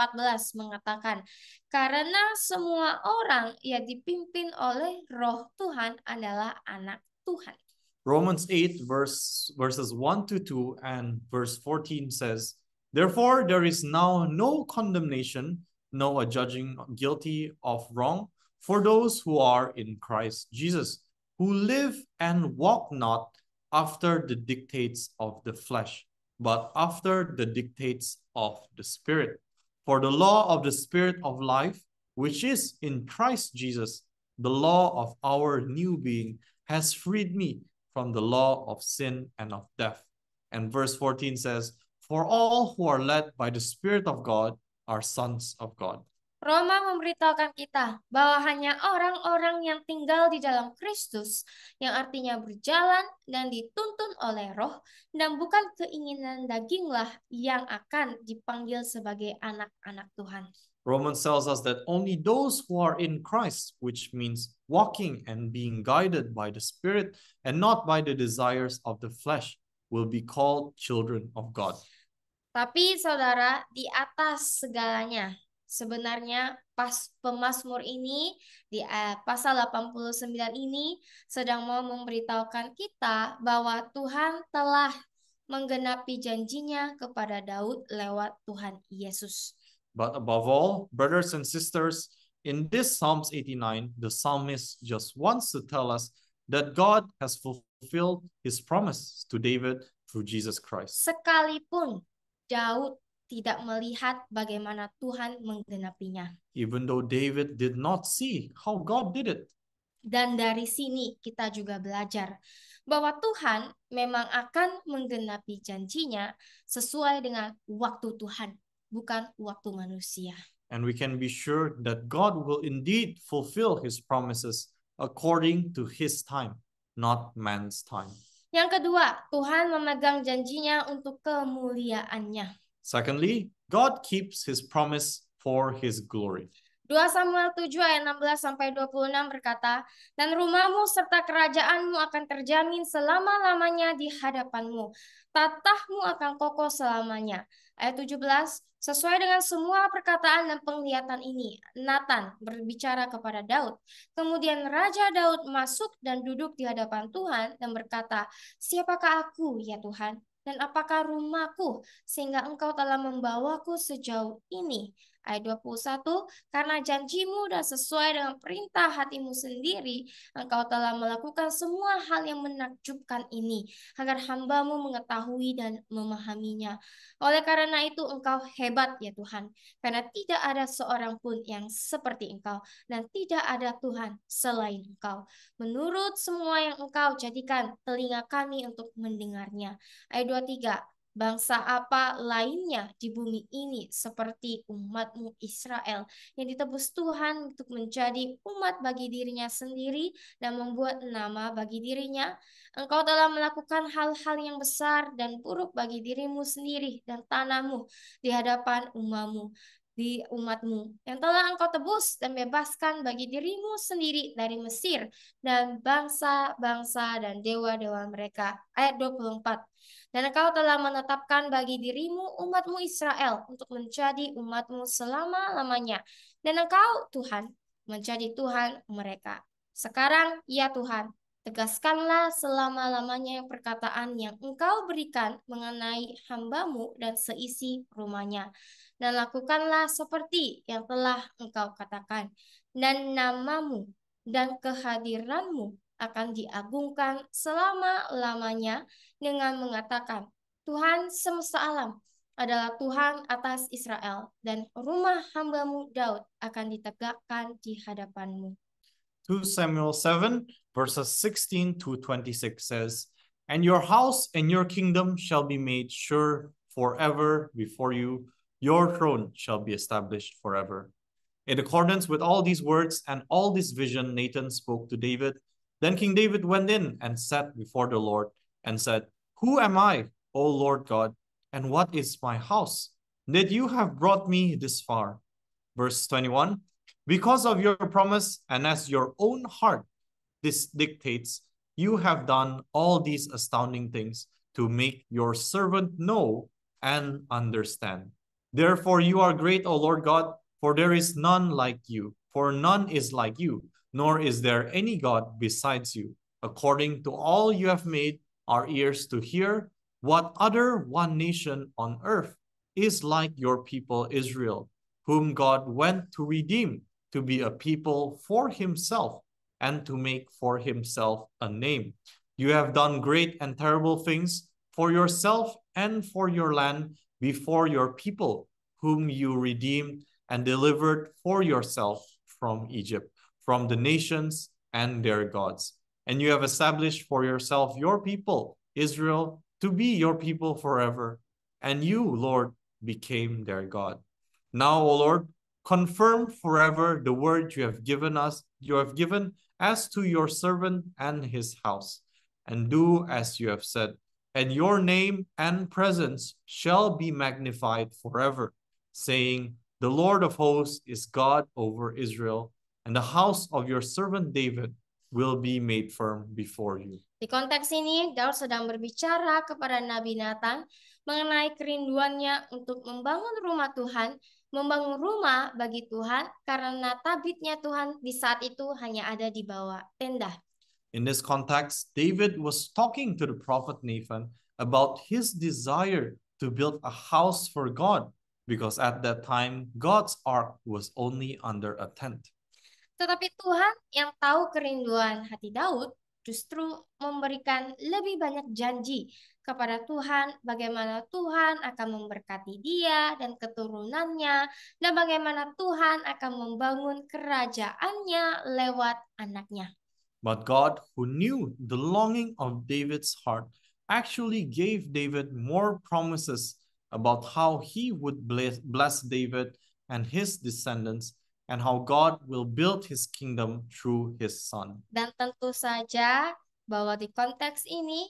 mengatakan, karena semua orang yang dipimpin oleh roh Tuhan adalah anak Tuhan. Romans mm-hmm. 8, verse, verses 1 to 2 and verse 14 says, Therefore, there is now no condemnation, no adjudging guilty of wrong for those who are in Christ Jesus, who live and walk not after the dictates of the flesh, but after the dictates of the Spirit. For the law of the Spirit of life, which is in Christ Jesus, the law of our new being, has freed me from the law of sin and of death. And verse 14 says, For all who are led by the Spirit of God are sons of God. Roma memberitahukan kita bahwa hanya orang-orang yang tinggal di dalam Kristus, yang artinya berjalan dan dituntun oleh roh, dan bukan keinginan daginglah yang akan dipanggil sebagai anak-anak Tuhan. Romans tells us that only those who are in Christ, which means walking and being guided by the Spirit and not by the desires of the flesh, will be called children of God. Tapi saudara, di atas segalanya, sebenarnya pas Pemasmur ini di uh, pasal 89 ini sedang mau memberitahukan kita bahwa Tuhan telah menggenapi janjinya kepada Daud lewat Tuhan Yesus. But above all, brothers and sisters, in this Psalms 89, the psalmist just wants to tell us that God has fulfilled his promise to David through Jesus Christ. Sekalipun Daud tidak melihat bagaimana Tuhan menggenapinya. Even though David did not see how God did it. Dan dari sini kita juga belajar bahwa Tuhan memang akan menggenapi janjinya sesuai dengan waktu Tuhan bukan waktu manusia. And we can be sure that God will indeed fulfill his promises according to his time, not man's time. Yang kedua, Tuhan memegang janjinya untuk kemuliaannya. Secondly, God keeps his promise for his glory. 2 Samuel 7 ayat 16 sampai 26 berkata, "Dan rumahmu serta kerajaanmu akan terjamin selama-lamanya di hadapanmu. Tatahmu akan kokoh selamanya." Ayat 17, Sesuai dengan semua perkataan dan penglihatan ini, Nathan berbicara kepada Daud. Kemudian Raja Daud masuk dan duduk di hadapan Tuhan dan berkata, Siapakah aku ya Tuhan? Dan apakah rumahku sehingga engkau telah membawaku sejauh ini? Ayat 21, karena janjimu dan sesuai dengan perintah hatimu sendiri, engkau telah melakukan semua hal yang menakjubkan ini, agar hambamu mengetahui dan memahaminya. Oleh karena itu engkau hebat ya Tuhan, karena tidak ada seorang pun yang seperti engkau, dan tidak ada Tuhan selain engkau. Menurut semua yang engkau jadikan, telinga kami untuk mendengarnya. Ayat 23, bangsa apa lainnya di bumi ini seperti umatmu Israel yang ditebus Tuhan untuk menjadi umat bagi dirinya sendiri dan membuat nama bagi dirinya. Engkau telah melakukan hal-hal yang besar dan buruk bagi dirimu sendiri dan tanahmu di hadapan umatmu di umatmu yang telah engkau tebus dan bebaskan bagi dirimu sendiri dari Mesir dan bangsa-bangsa dan dewa-dewa mereka. Ayat 24. Dan engkau telah menetapkan bagi dirimu umatmu Israel untuk menjadi umatmu selama-lamanya. Dan engkau, Tuhan, menjadi Tuhan mereka. Sekarang, ya Tuhan, tegaskanlah selama-lamanya perkataan yang engkau berikan mengenai hambamu dan seisi rumahnya. Dan lakukanlah seperti yang telah engkau katakan. Dan namamu dan kehadiranmu akan diagungkan selama-lamanya dengan mengatakan, Tuhan semesta alam adalah Tuhan atas Israel, dan rumah hambamu Daud akan ditegakkan di hadapanmu. 2 Samuel 7 verses 16 to 26 says, And your house and your kingdom shall be made sure forever before you. Your throne shall be established forever. In accordance with all these words and all this vision Nathan spoke to David, then King David went in and sat before the Lord and said, Who am I, O Lord God, and what is my house that you have brought me this far? Verse 21 Because of your promise and as your own heart this dictates, you have done all these astounding things to make your servant know and understand. Therefore, you are great, O Lord God, for there is none like you, for none is like you nor is there any God besides you. According to all you have made our ears to hear, what other one nation on earth is like your people Israel, whom God went to redeem to be a people for himself and to make for himself a name. You have done great and terrible things for yourself and for your land before your people, whom you redeemed and delivered for yourself from Egypt from the nations and their gods. And you have established for yourself your people, Israel, to be your people forever. And you, Lord, became their God. Now, O Lord, confirm forever the word you have given us, you have given as to your servant and his house, and do as you have said. And your name and presence shall be magnified forever, saying, The Lord of hosts is God over Israel and the house of your servant David will be made firm before you. Di konteks ini, Daud sedang berbicara kepada Nabi Nathan mengenai kerinduannya untuk membangun rumah Tuhan, membangun rumah bagi Tuhan karena tabitnya Tuhan di saat itu hanya ada di bawah tenda. In this context, David was talking to the prophet Nathan about his desire to build a house for God because at that time God's ark was only under a tent. Tetapi Tuhan yang tahu kerinduan hati Daud justru memberikan lebih banyak janji kepada Tuhan bagaimana Tuhan akan memberkati dia dan keturunannya dan bagaimana Tuhan akan membangun kerajaannya lewat anaknya. But God who knew the longing of David's heart actually gave David more promises about how he would bless David and his descendants and how God will build his kingdom through his son. Dan tentu saja bahwa di konteks ini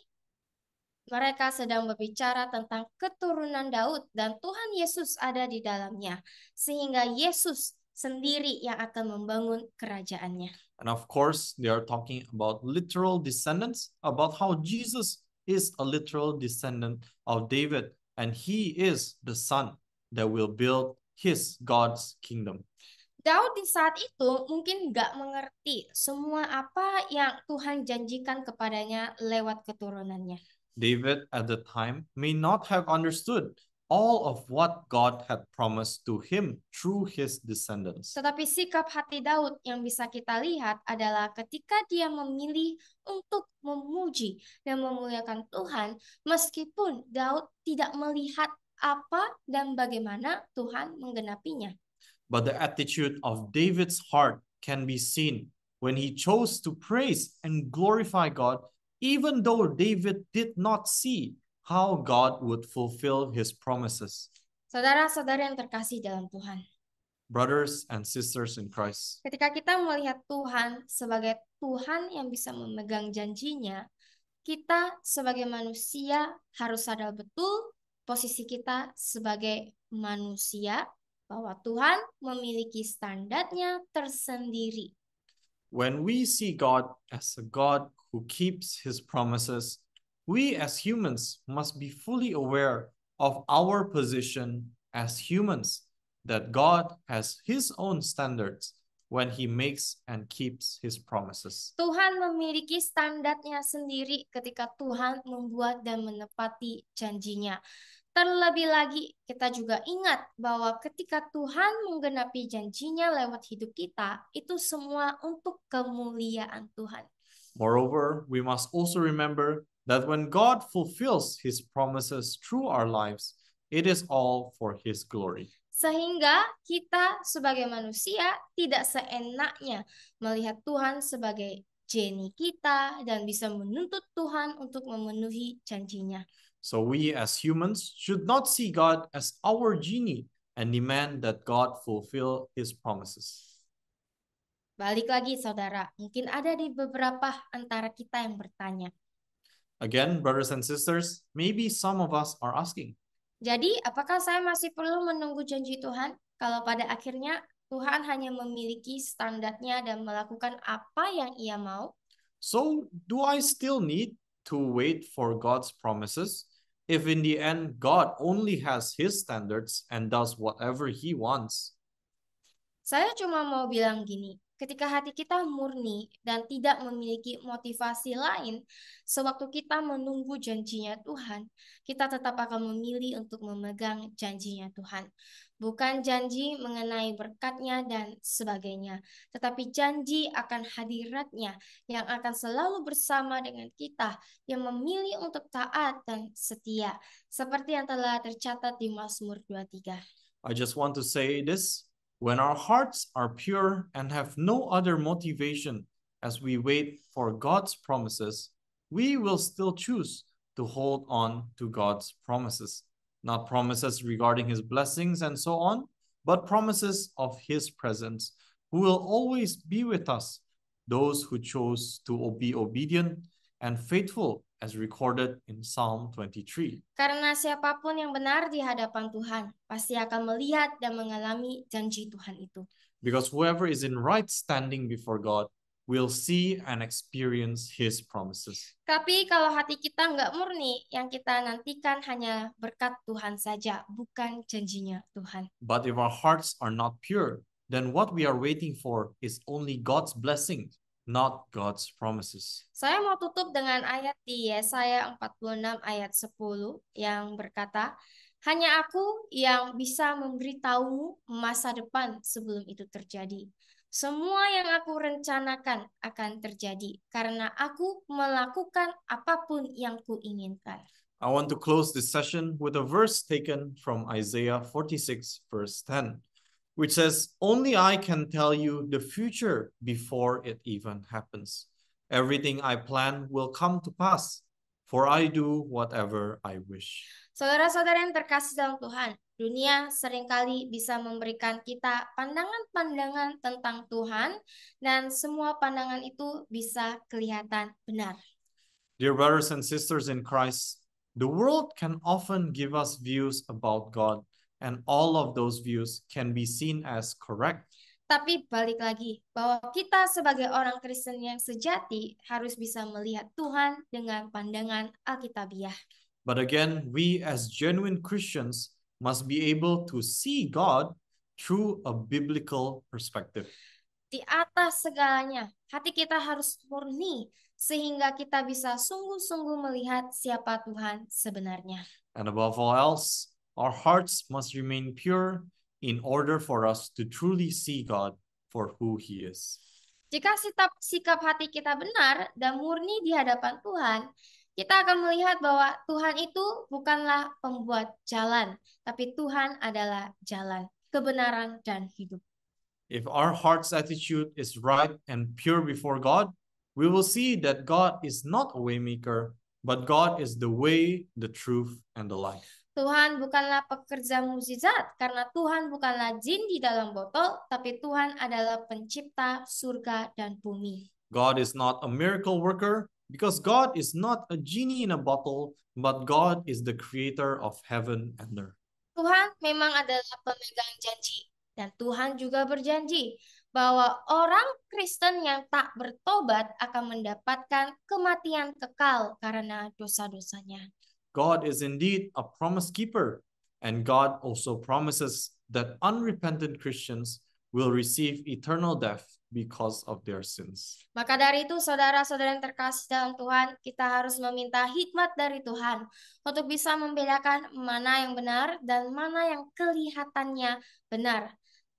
mereka sedang berbicara tentang keturunan Daud dan Tuhan Yesus ada di dalamnya sehingga Yesus sendiri yang akan membangun kerajaannya. And of course, they are talking about literal descendants about how Jesus is a literal descendant of David and he is the son that will build his God's kingdom. Daud di saat itu mungkin nggak mengerti semua apa yang Tuhan janjikan kepadanya lewat keturunannya. David at the time may not have understood all of what God had promised to him through his descendants. Tetapi sikap hati Daud yang bisa kita lihat adalah ketika dia memilih untuk memuji dan memuliakan Tuhan meskipun Daud tidak melihat apa dan bagaimana Tuhan menggenapinya but the attitude of David's heart can be seen when he chose to praise and glorify God, even though David did not see how God would fulfill his promises. Saudara-saudara yang terkasih dalam Tuhan. Brothers and sisters in Christ. Ketika kita melihat Tuhan sebagai Tuhan yang bisa memegang janjinya, kita sebagai manusia harus sadar betul posisi kita sebagai manusia bahwa Tuhan memiliki standarnya tersendiri. When we see God as a God who keeps his promises, we as humans must be fully aware of our position as humans that God has his own standards when he makes and keeps his promises. Tuhan memiliki standarnya sendiri ketika Tuhan membuat dan menepati janjinya. Terlebih lagi, kita juga ingat bahwa ketika Tuhan menggenapi janjinya lewat hidup kita, itu semua untuk kemuliaan Tuhan. Moreover, we must also remember that when God fulfills his promises through our lives, it is all for his glory. Sehingga kita sebagai manusia tidak seenaknya melihat Tuhan sebagai jeni kita dan bisa menuntut Tuhan untuk memenuhi janjinya. So we as humans should not see God as our genie and demand that God fulfill his promises. Balik lagi saudara, mungkin ada di beberapa antara kita yang bertanya. Again, brothers and sisters, maybe some of us are asking. Jadi, apakah saya masih perlu menunggu janji Tuhan kalau pada akhirnya Tuhan hanya memiliki standarnya dan melakukan apa yang ia mau? So, do I still need to wait for God's promises if in the end God only has his standards and does whatever he wants? Saya cuma mau bilang gini, ketika hati kita murni dan tidak memiliki motivasi lain, sewaktu kita menunggu janjinya Tuhan, kita tetap akan memilih untuk memegang janjinya Tuhan. bukan janji mengenai berkatnya dan sebagainya, tetapi janji akan hadiratnya yang akan selalu bersama dengan kita yang memilih untuk taat dan setia, seperti yang telah tercatat di Mazmur 23. I just want to say this, when our hearts are pure and have no other motivation as we wait for God's promises, we will still choose to hold on to God's promises not promises regarding his blessings and so on, but promises of his presence, who will always be with us, those who chose to be obedient and faithful as recorded in Psalm 23. Karena siapapun yang benar di hadapan Tuhan pasti akan melihat dan mengalami janji Tuhan itu. Because whoever is in right standing before God will see and experience his promises. Tapi kalau hati kita nggak murni, yang kita nantikan hanya berkat Tuhan saja, bukan janjinya Tuhan. But if our hearts are not pure, then what we are waiting for is only God's blessing, not God's promises. Saya mau tutup dengan ayat di Yesaya 46 ayat 10 yang berkata, hanya aku yang bisa memberitahumu masa depan sebelum itu terjadi. Semua yang aku rencanakan akan terjadi karena aku melakukan apapun yang kuinginkan. I want to close this session with a verse taken from Isaiah 46 verse 10, which says, "Only I can tell you the future before it even happens. Everything I plan will come to pass. for I do whatever I wish. Saudara-saudara yang terkasih dalam Tuhan, dunia seringkali bisa memberikan kita pandangan-pandangan tentang Tuhan dan semua pandangan itu bisa kelihatan benar. Dear brothers and sisters in Christ, the world can often give us views about God and all of those views can be seen as correct Tapi balik lagi, bahwa kita sebagai orang Kristen yang sejati harus bisa melihat Tuhan dengan pandangan Alkitabiah. But again, we as genuine Christians must be able to see God through a biblical perspective. Di atas segalanya, hati kita harus murni sehingga kita bisa sungguh-sungguh melihat siapa Tuhan sebenarnya. And above all else, our hearts must remain pure in order for us to truly see God for who he is. Jika sikap, sikap hati kita benar dan murni di hadapan Tuhan, kita akan melihat bahwa Tuhan itu bukanlah pembuat jalan, tapi Tuhan adalah jalan, kebenaran, dan hidup. If our heart's attitude is right and pure before God, we will see that God is not a waymaker, but God is the way, the truth, and the life. Tuhan bukanlah pekerja mukjizat, karena Tuhan bukanlah jin di dalam botol, tapi Tuhan adalah pencipta surga dan bumi. God is not a miracle worker because God is not a genie in a bottle, but God is the creator of heaven and earth. Tuhan memang adalah pemegang janji, dan Tuhan juga berjanji bahwa orang Kristen yang tak bertobat akan mendapatkan kematian kekal karena dosa-dosanya. God is indeed a promise keeper, and God also promises that unrepentant Christians will receive eternal death because of their sins. Maka dari itu saudara-saudara yang terkasih dalam Tuhan, kita harus meminta hikmat dari Tuhan untuk bisa membedakan mana yang benar dan mana yang kelihatannya benar,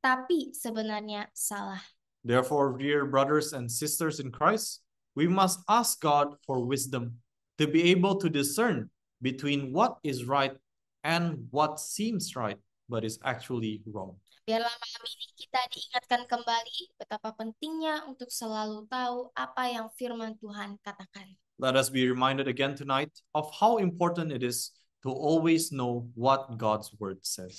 tapi sebenarnya salah. Therefore, dear brothers and sisters in Christ, we must ask God for wisdom to be able to discern between what is right and what seems right but is actually wrong. Biarlah malam ini kita diingatkan kembali betapa pentingnya untuk selalu tahu apa yang firman Tuhan katakan. Let us be reminded again tonight of how important it is to always know what God's word says.